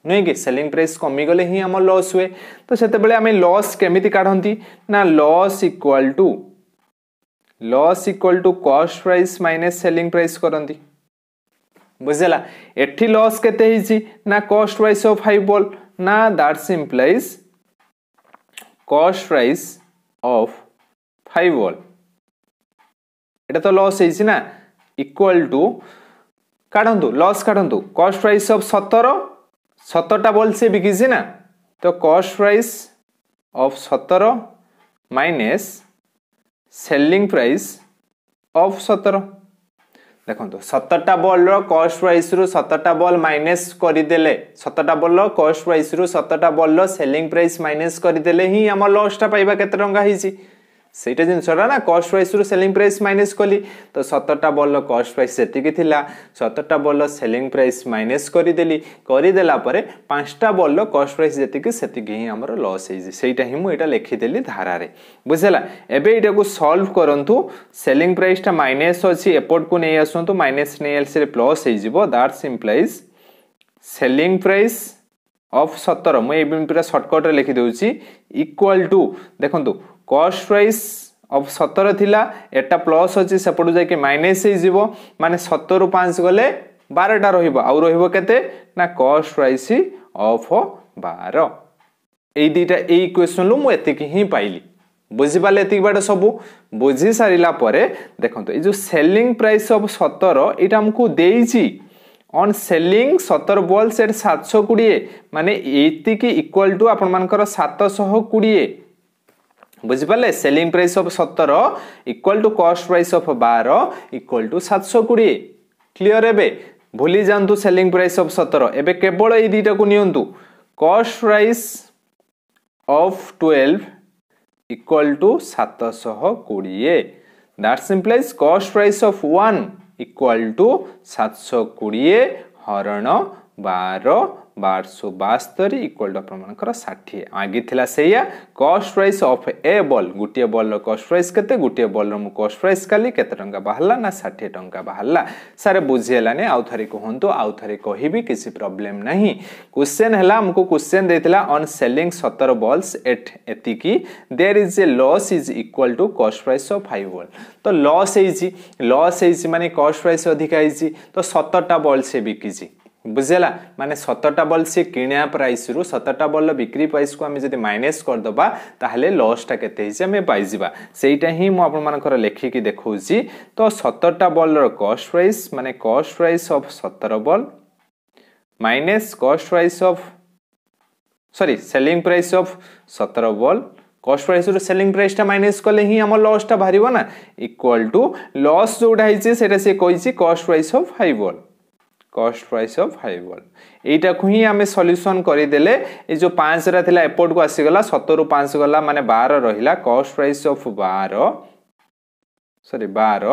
নহয় কি চেলিং প্ৰাইচ কমি গ'লে হি আমাৰ লচ হয় ত' সেইবিলাক আমি লচ কেমিতি কাঢ়ি না loss equal to loss equal to cost price minus selling price কৰ ବୁଝିଲା ଏଠି ଲସ୍ କେତେ ହେଇଛି ନା cost price of high ball ନା that's implies cost price of high ball এটা তো লস হয়েছি না ইকুয়াল টু কাটন্তু লস কাটন্তু কস্ট প্রাইস অফ সতেরো সতেরোটা বলছে বিকিছি না তো কস্ট প্রাইস অফ সতেরো মাইনাস সেলিং প্রাইস অফ সতেরো ଦେଖନ୍ତୁ ସତରଟା ବଲ୍ର କଷ୍ଟ ପ୍ରାଇସ୍ରୁ ସତରଟା ବଲ୍ ମାଇନସ୍ କରିଦେଲେ ସତରଟା ବଲ୍ର କଷ୍ଟ ପ୍ରାଇସ୍ରୁ ସତରଟା ବଲ୍ର ସେଲିଂ ପ୍ରାଇସ୍ ମାଇନସ୍ କରିଦେଲେ ହିଁ ଆମ ଲସ୍ଟା ପାଇବା କେତେ ଟଙ୍କା ହେଇଛି ସେଇଟା ଜିନିଷଟା ନା କଷ୍ଟ ପ୍ରାଇସ୍ରୁ ସେଲିଂ ପ୍ରାଇସ୍ ମାଇନସ୍ କଲି ତ ସତରଟା ବଲ୍ର କଷ୍ଟ ପ୍ରାଇସ୍ ସେତିକି ଥିଲା ସତରଟା ବଲ୍ର ସେଲିଂ ପ୍ରାଇସ୍ ମାଇନସ୍ କରିଦେଲି କରିଦେଲା ପରେ ପାଞ୍ଚଟା ବଲ୍ର କଷ୍ଟ ପ୍ରାଇସ୍ ଯେତିକି ସେତିକି ହିଁ ଆମର ଲସ୍ ହେଇଛି ସେଇଟା ହିଁ ମୁଁ ଏଇଟା ଲେଖିଦେଲି ଧାରାରେ ବୁଝିଲା ଏବେ ଏଇଟାକୁ ସଲ୍ଭ କରନ୍ତୁ ସେଲିଂ ପ୍ରାଇସ୍ଟା ମାଇନସ୍ ଅଛି ଏପଟକୁ ନେଇ ଆସନ୍ତୁ ମାଇନସ୍ ନେଇ ଆସିଲେ ପ୍ଲସ୍ ହେଇଯିବ that's implies selling price of ସତର ମୁଁ ଏଇ ପୁରା ସର୍ଟକଟ୍ରେ ଲେଖିଦେଉଛି ଇକ୍ୱାଲ୍ ଟୁ ଦେଖନ୍ତୁ কস্ট ওয়াইজ সতর লা এটা প্লস অছি সেপটু যাই মাইনাস হয়েযিব মানে সতরু পাঁচ গলে বারটা রহব আউ রহব কেতে না কস্ট ওয়াইজ অফ বার এই দুইটা এই ইকুয়েসনু মু এতিকি হি পাইলি বুঝিপারে এতিকি বাট সবু বুঝি সারা পরে দেখুন এই যে সেলিং প্রাইস অফ সতর এটা আমি দিয়েছি অন সেলিং সতর বল সেট সাতশো কোড়িয়ে মানে এতিকি ইকুয়াল টু আপনার সাতশহ কোড়িয়ে বুঝিপারে সেলিং প্রাইস অফ সতর equal to cost price of বার ইকুয়াল টু সাতশো কোড়িয়ে ক্লিয়র এবে ভুলি যাতে সেলিং প্রাইস অফ সতর এবে কেবল এই দুইটা নিয়ন্তু cost price of twelve equal to সাতশহ কোড়িয়ে that's implies cost price of one equal to সাতশো কোড়িয়ে হরণ বার ବାରଶହ ବାସ୍ତରୀ ଇକ୍ୱାଲ୍ ଟୁ ଆପଣମାନଙ୍କର ଷାଠିଏ ମାଗିଥିଲା ସେଇଆ କଷ୍ଟ ପ୍ରାଇସ୍ ଅଫ୍ ଏ ବଲ୍ ଗୋଟିଏ ବଲ୍ର କଷ୍ଟ ପ୍ରାଇସ୍ କେତେ ଗୋଟିଏ ବଲ୍ର ମୁଁ କଷ୍ଟ ପ୍ରାଇସ୍ କାଲି କେତେ ଟଙ୍କା ବାହାରିଲା ନା ଷାଠିଏ ଟଙ୍କା ବାହାରିଲା ସାର୍ ବୁଝିହେଲାନି ଆଉ ଥରେ କୁହନ୍ତୁ ଆଉ ଥରେ କହିବି କିଛି ପ୍ରୋବ୍ଲେମ୍ ନାହିଁ କ୍ୱେଶ୍ଚେନ୍ ହେଲା ଆମକୁ କ୍ୱେଶ୍ଚେନ୍ ଦେଇଥିଲା ଅନ୍ ସେଲିଂ ସତର ବଲ୍ସ ଏଟ୍ ଏତିକି there is a loss is equal to cost price of five ball ତ ଲସ୍ ହେଇଛି ଲସ୍ ହେଇଛି ମାନେ କଷ୍ଟ ପ୍ରାଇସ୍ ଅଧିକା ହେଇଛି ତ ସତରଟା ବଲ୍ ସେ ବିକିଛି ବୁଝିହେଲା ମାନେ ସତରଟା ବଲ୍ ସିଏ କିଣିବା ପ୍ରାଇସ୍ରୁ ସତରଟା ବଲ୍ର ବିକ୍ରି ପ୍ରାଇସ୍କୁ ଆମେ ଯଦି ମାଇନସ୍ କରିଦେବା ତାହେଲେ ଲସ୍ଟା କେତେ ହେଇଛି ଆମେ ପାଇଯିବା ସେଇଟା ହିଁ ମୁଁ ଆପଣମାନଙ୍କର ଲେଖିକି ଦେଖାଉଛି ତ ସତରଟା ବଲ୍ର କଷ୍ଟ ପ୍ରାଇସ୍ ମାନେ କଷ୍ଟ ପ୍ରାଇସ୍ ଅଫ୍ ସତର ball minus cost price of sorry selling price of ସତର ବଲ୍ কস্ট প্রাইসর সেলিং প্রাইসটা মাইনাস কলে হি আমার লসটা বাহার না ইকুয়াল টু লস যেটা হয়েছে সেটা সে কইছি cost price of five ball cost price of ফাইବର ଏଇଟାକୁ ହିଁ ଆମେ ସଲ୍ୟୁସନ୍ କରିଦେଲେ ଏ ଯେଉଁ ପାଞ୍ଚଟା ଥିଲା ଏପଟକୁ ଆସିଗଲା ସତରରୁ ପାଞ୍ଚ ଗଲା ମାନେ ବାର ରହିଲା କଷ୍ଟ ପ୍ରାଇସ୍ ଅଫ୍ ବାର ସରି ବାର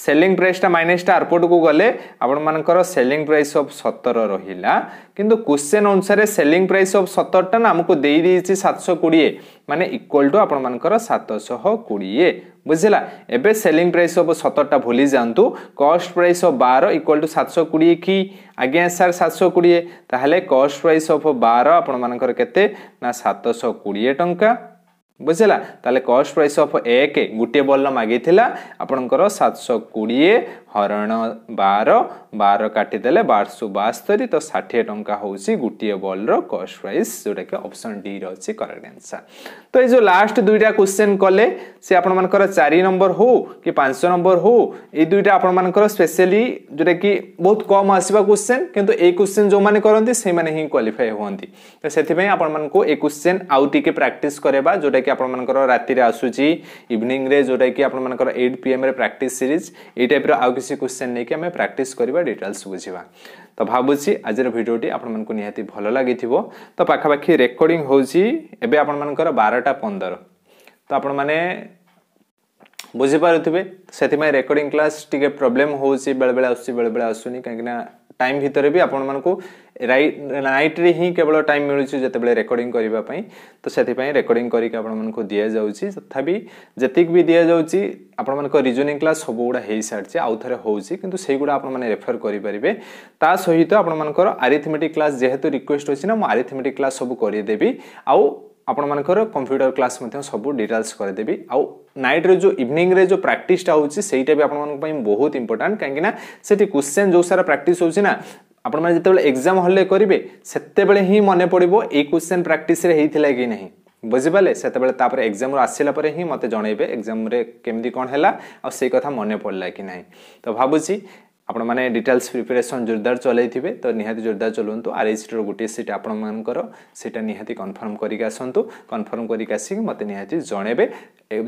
ସେଲିଙ୍ଗ ପ୍ରାଇସ୍ଟା ମାଇନସ୍ଟା ଆରପୋର୍ଟକୁ ଗଲେ ଆପଣମାନଙ୍କର ସେଲିଙ୍ଗ ପ୍ରାଇସ୍ ଅଫ୍ ସତର ରହିଲା କିନ୍ତୁ କ୍ୱେଶ୍ଚେନ୍ ଅନୁସାରେ ସେଲିଙ୍ଗ ପ୍ରାଇସ୍ ଅଫ୍ ସତରଟା ନା ଆମକୁ ଦେଇଦେଇଛି ସାତଶହ କୋଡ଼ିଏ ମାନେ ଇକ୍ୱାଲ୍ ଟୁ ଆପଣମାନଙ୍କର ସାତଶହ କୋଡ଼ିଏ ବୁଝିଲା ଏବେ ସେଲିଂ ପ୍ରାଇସ୍ ଅଫ୍ ସତରଟା ଭୁଲି ଯାଆନ୍ତୁ କଷ୍ଟ ପ୍ରାଇସ୍ ଅଫ୍ ବାର ଇକ୍ୱାଲ୍ ଟୁ ସାତଶହ କୋଡ଼ିଏ କି ଆଜ୍ଞା ସାର୍ ସାତଶହ କୋଡ଼ିଏ ତାହେଲେ କଷ୍ଟ ପ୍ରାଇସ୍ ଅଫ୍ ବାର ଆପଣମାନଙ୍କର କେତେ ନା ସାତଶହ କୋଡ଼ିଏ ଟଙ୍କା ବୁଝିଲା ତାହେଲେ କଷ୍ଟ ପ୍ରାଇସ୍ ଅଫ୍ ଏକ ଗୋଟିଏ ବଲ୍ର ମାଗିଥିଲା ଆପଣଙ୍କର ସାତଶହ କୋଡ଼ିଏ ହରଣ ବାର ବାର କାଟିଦେଲେ ବାରଶହ ବାସ୍ତରୀ ତ ଷାଠିଏ ଟଙ୍କା ହେଉଛି ଗୋଟିଏ ବଲ୍ର କଷ୍ଟ ପ୍ରାଇସ୍ ଯେଉଁଟାକି ଅପସନ୍ ଡିରେ ଅଛି କରେକ୍ଟ ଆନ୍ସର୍ ତ ଏଇ ଯେଉଁ ଲାଷ୍ଟ ଦୁଇଟା କ୍ୱେଶ୍ଚନ୍ କଲେ ସେ ଆପଣମାନଙ୍କର ଚାରି ନମ୍ବର ହଉ କି ପାଞ୍ଚ ନମ୍ବର ହଉ ଏଇ ଦୁଇଟା ଆପଣମାନଙ୍କର ସ୍ପେଶିଆଲି ଯେଉଁଟାକି ବହୁତ କମ୍ ଆସିବା କ୍ୱେଶ୍ଚନ୍ କିନ୍ତୁ ଏଇ କ୍ୱେଶ୍ଚନ୍ ଯେଉଁମାନେ କରନ୍ତି ସେମାନେ ହିଁ କ୍ୱାଲିଫାଏ ହୁଅନ୍ତି ତ ସେଥିପାଇଁ ଆପଣମାନଙ୍କୁ ଏ କ୍ୱେଶ୍ଚନ୍ ଆଉ ଟିକେ ପ୍ରାକ୍ଟିସ୍ କରାଇବା ଯେଉଁଟାକି ଆପଣମାନଙ୍କର ରାତିରେ ଆସୁଛି ଇଭିନିଂରେ ଯେଉଁଟାକି ଆପଣମାନଙ୍କର ଏଇଟ୍ ପିଏମ୍ରେ ପ୍ରାକ୍ଟିସ୍ ସିରିଜ୍ ଏଇ ଟାଇପ୍ର ଆଉ किसी क्वेश्चन लेकिन आम प्राक्ट करवा डिटेल्स बुझा तो भावुची आज भिडटी आपको निहाती भल लगी तो पाखापाखि रेकर्डिंग होबे आपर बारटा पंदर तो आपण मैंने बुझीपुरे से रेकर्डिंग क्लास टी प्रोब्लेम हो बेले बेले आसुनी कहीं টাইম ভিতরে ବି ଆପଣମାନଙ୍କୁ ନାଇଟ୍ରେ ହିଁ କେବଳ ଟାଇମ୍ ମିଳୁଛି ଯେତେବେଳେ ରେକର୍ଡ଼ିଂ କରିବା ପାଇଁ ତ ସେଥିପାଇଁ ରେକର୍ଡ଼ିଂ କରିକି ଆପଣମାନଙ୍କୁ ଦିଆଯାଉଛି ତଥାପି ଯେତିକି ବି ଦିଆଯାଉଛି ଆପଣମାନଙ୍କ ରିଜନିଂ କ୍ଲାସ୍ ସବୁଗୁଡ଼ା ହୋଇସାରିଛି ଆଉ ଥରେ ହେଉଛି କିନ୍ତୁ ସେଇଗୁଡ଼ା ଆପଣମାନେ ରେଫର୍ କରିପାରିବେ ତା ସହିତ ଆପଣମାନଙ୍କର ଆରିଥମେଟିକ୍ କ୍ଲାସ୍ ଯେହେତୁ ରିକ୍ୱେଷ୍ଟ ଅଛି ନା ମୁଁ ଆରିଥମେଟିକ୍ କ୍ଲାସ୍ ସବୁ କରିଦେବି ଆଉ ଆପଣମାନଙ୍କର କମ୍ପ୍ୟୁଟର କ୍ଲାସ୍ ମଧ୍ୟ ସବୁ ଡିଟେଲ୍ସ କରିଦେବି ଆଉ ନାଇଟ୍ରେ ଯେଉଁ ଇଭିନିଂରେ ଯେଉଁ ପ୍ରାକ୍ଟିସ୍ଟା ହେଉଛି ସେଇଟା ବି ଆପଣମାନଙ୍କ ପାଇଁ ବହୁତ ଇମ୍ପୋର୍ଟାଣ୍ଟ କାହିଁକିନା ସେଠି କ୍ୱେଶ୍ଚେନ୍ ଯେଉଁ ସାରା ପ୍ରାକ୍ଟିସ୍ ହେଉଛି ନା ଆପଣମାନେ ଯେତେବେଳେ ଏକ୍ଜାମ୍ ହଲ୍ରେ କରିବେ ସେତେବେଳେ ହିଁ ମନେ ପଡ଼ିବ ଏଇ କ୍ୱେଶ୍ଚେନ୍ ପ୍ରାକ୍ଟିସ୍ରେ ହେଇଥିଲା କି ନାହିଁ ବୁଝିପାରିଲେ ସେତେବେଳେ ତାପରେ ଏକ୍ଜାମ୍ରୁ ଆସିଲା ପରେ ହିଁ ମୋତେ ଜଣେଇବେ ଏକ୍ଜାମ୍ରେ କେମିତି କ'ଣ ହେଲା ଆଉ ସେଇ କଥା ମନେ ପଡ଼ିଲା କି ନାହିଁ ତ ଭାବୁଛି ଆପଣମାନେ ଡିଟେଲ୍ସ ପ୍ରିପାରେସନ୍ ଜୋରଦାର ଚଲାଇଥିବେ ତ ନିହାତି ଜୋରଦାର ଚଲାନ୍ତୁ ଆର୍ଏଚ୍ଟିର ଗୋଟିଏ ସିଟ୍ ଆପଣମାନଙ୍କର ସେଇଟା ନିହାତି କନଫର୍ମ କରିକି ଆସନ୍ତୁ କନଫର୍ମ କରିକି ଆସିକି ମୋତେ ନିହାତି ଜଣେଇବେ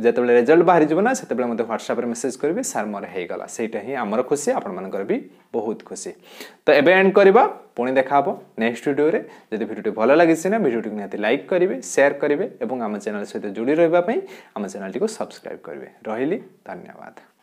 ଯେତେବେଳେ ରେଜଲ୍ଟ ବାହାରିଯିବ ନା ସେତେବେଳେ ମୋତେ ହ୍ୱାଟ୍ସଆପ୍ରେ ମେସେଜ୍ କରିବେ ସାର୍ ମୋର ହେଇଗଲା ସେଇଟା ହିଁ ଆମର ଖୁସି ଆପଣମାନଙ୍କର ବି ବହୁତ ଖୁସି ତ ଏବେ ଏଣ୍ଡ କରିବା ପୁଣି ଦେଖାହେବ ନେକ୍ସଟ ଭିଡ଼ିଓରେ ଯଦି ଭିଡ଼ିଓଟି ଭଲ ଲାଗିଛି ନା ଭିଡ଼ିଓଟିକୁ ନିହାତି ଲାଇକ୍ କରିବେ ସେୟାର କରିବେ ଏବଂ ଆମ ଚ୍ୟାନେଲ୍ ସହିତ ଯୋଡ଼ି ରହିବା ପାଇଁ ଆମ ଚ୍ୟାନେଲ୍ଟିକୁ ସବସ୍କ୍ରାଇବ୍ କରିବେ ରହିଲି ଧନ୍ୟବାଦ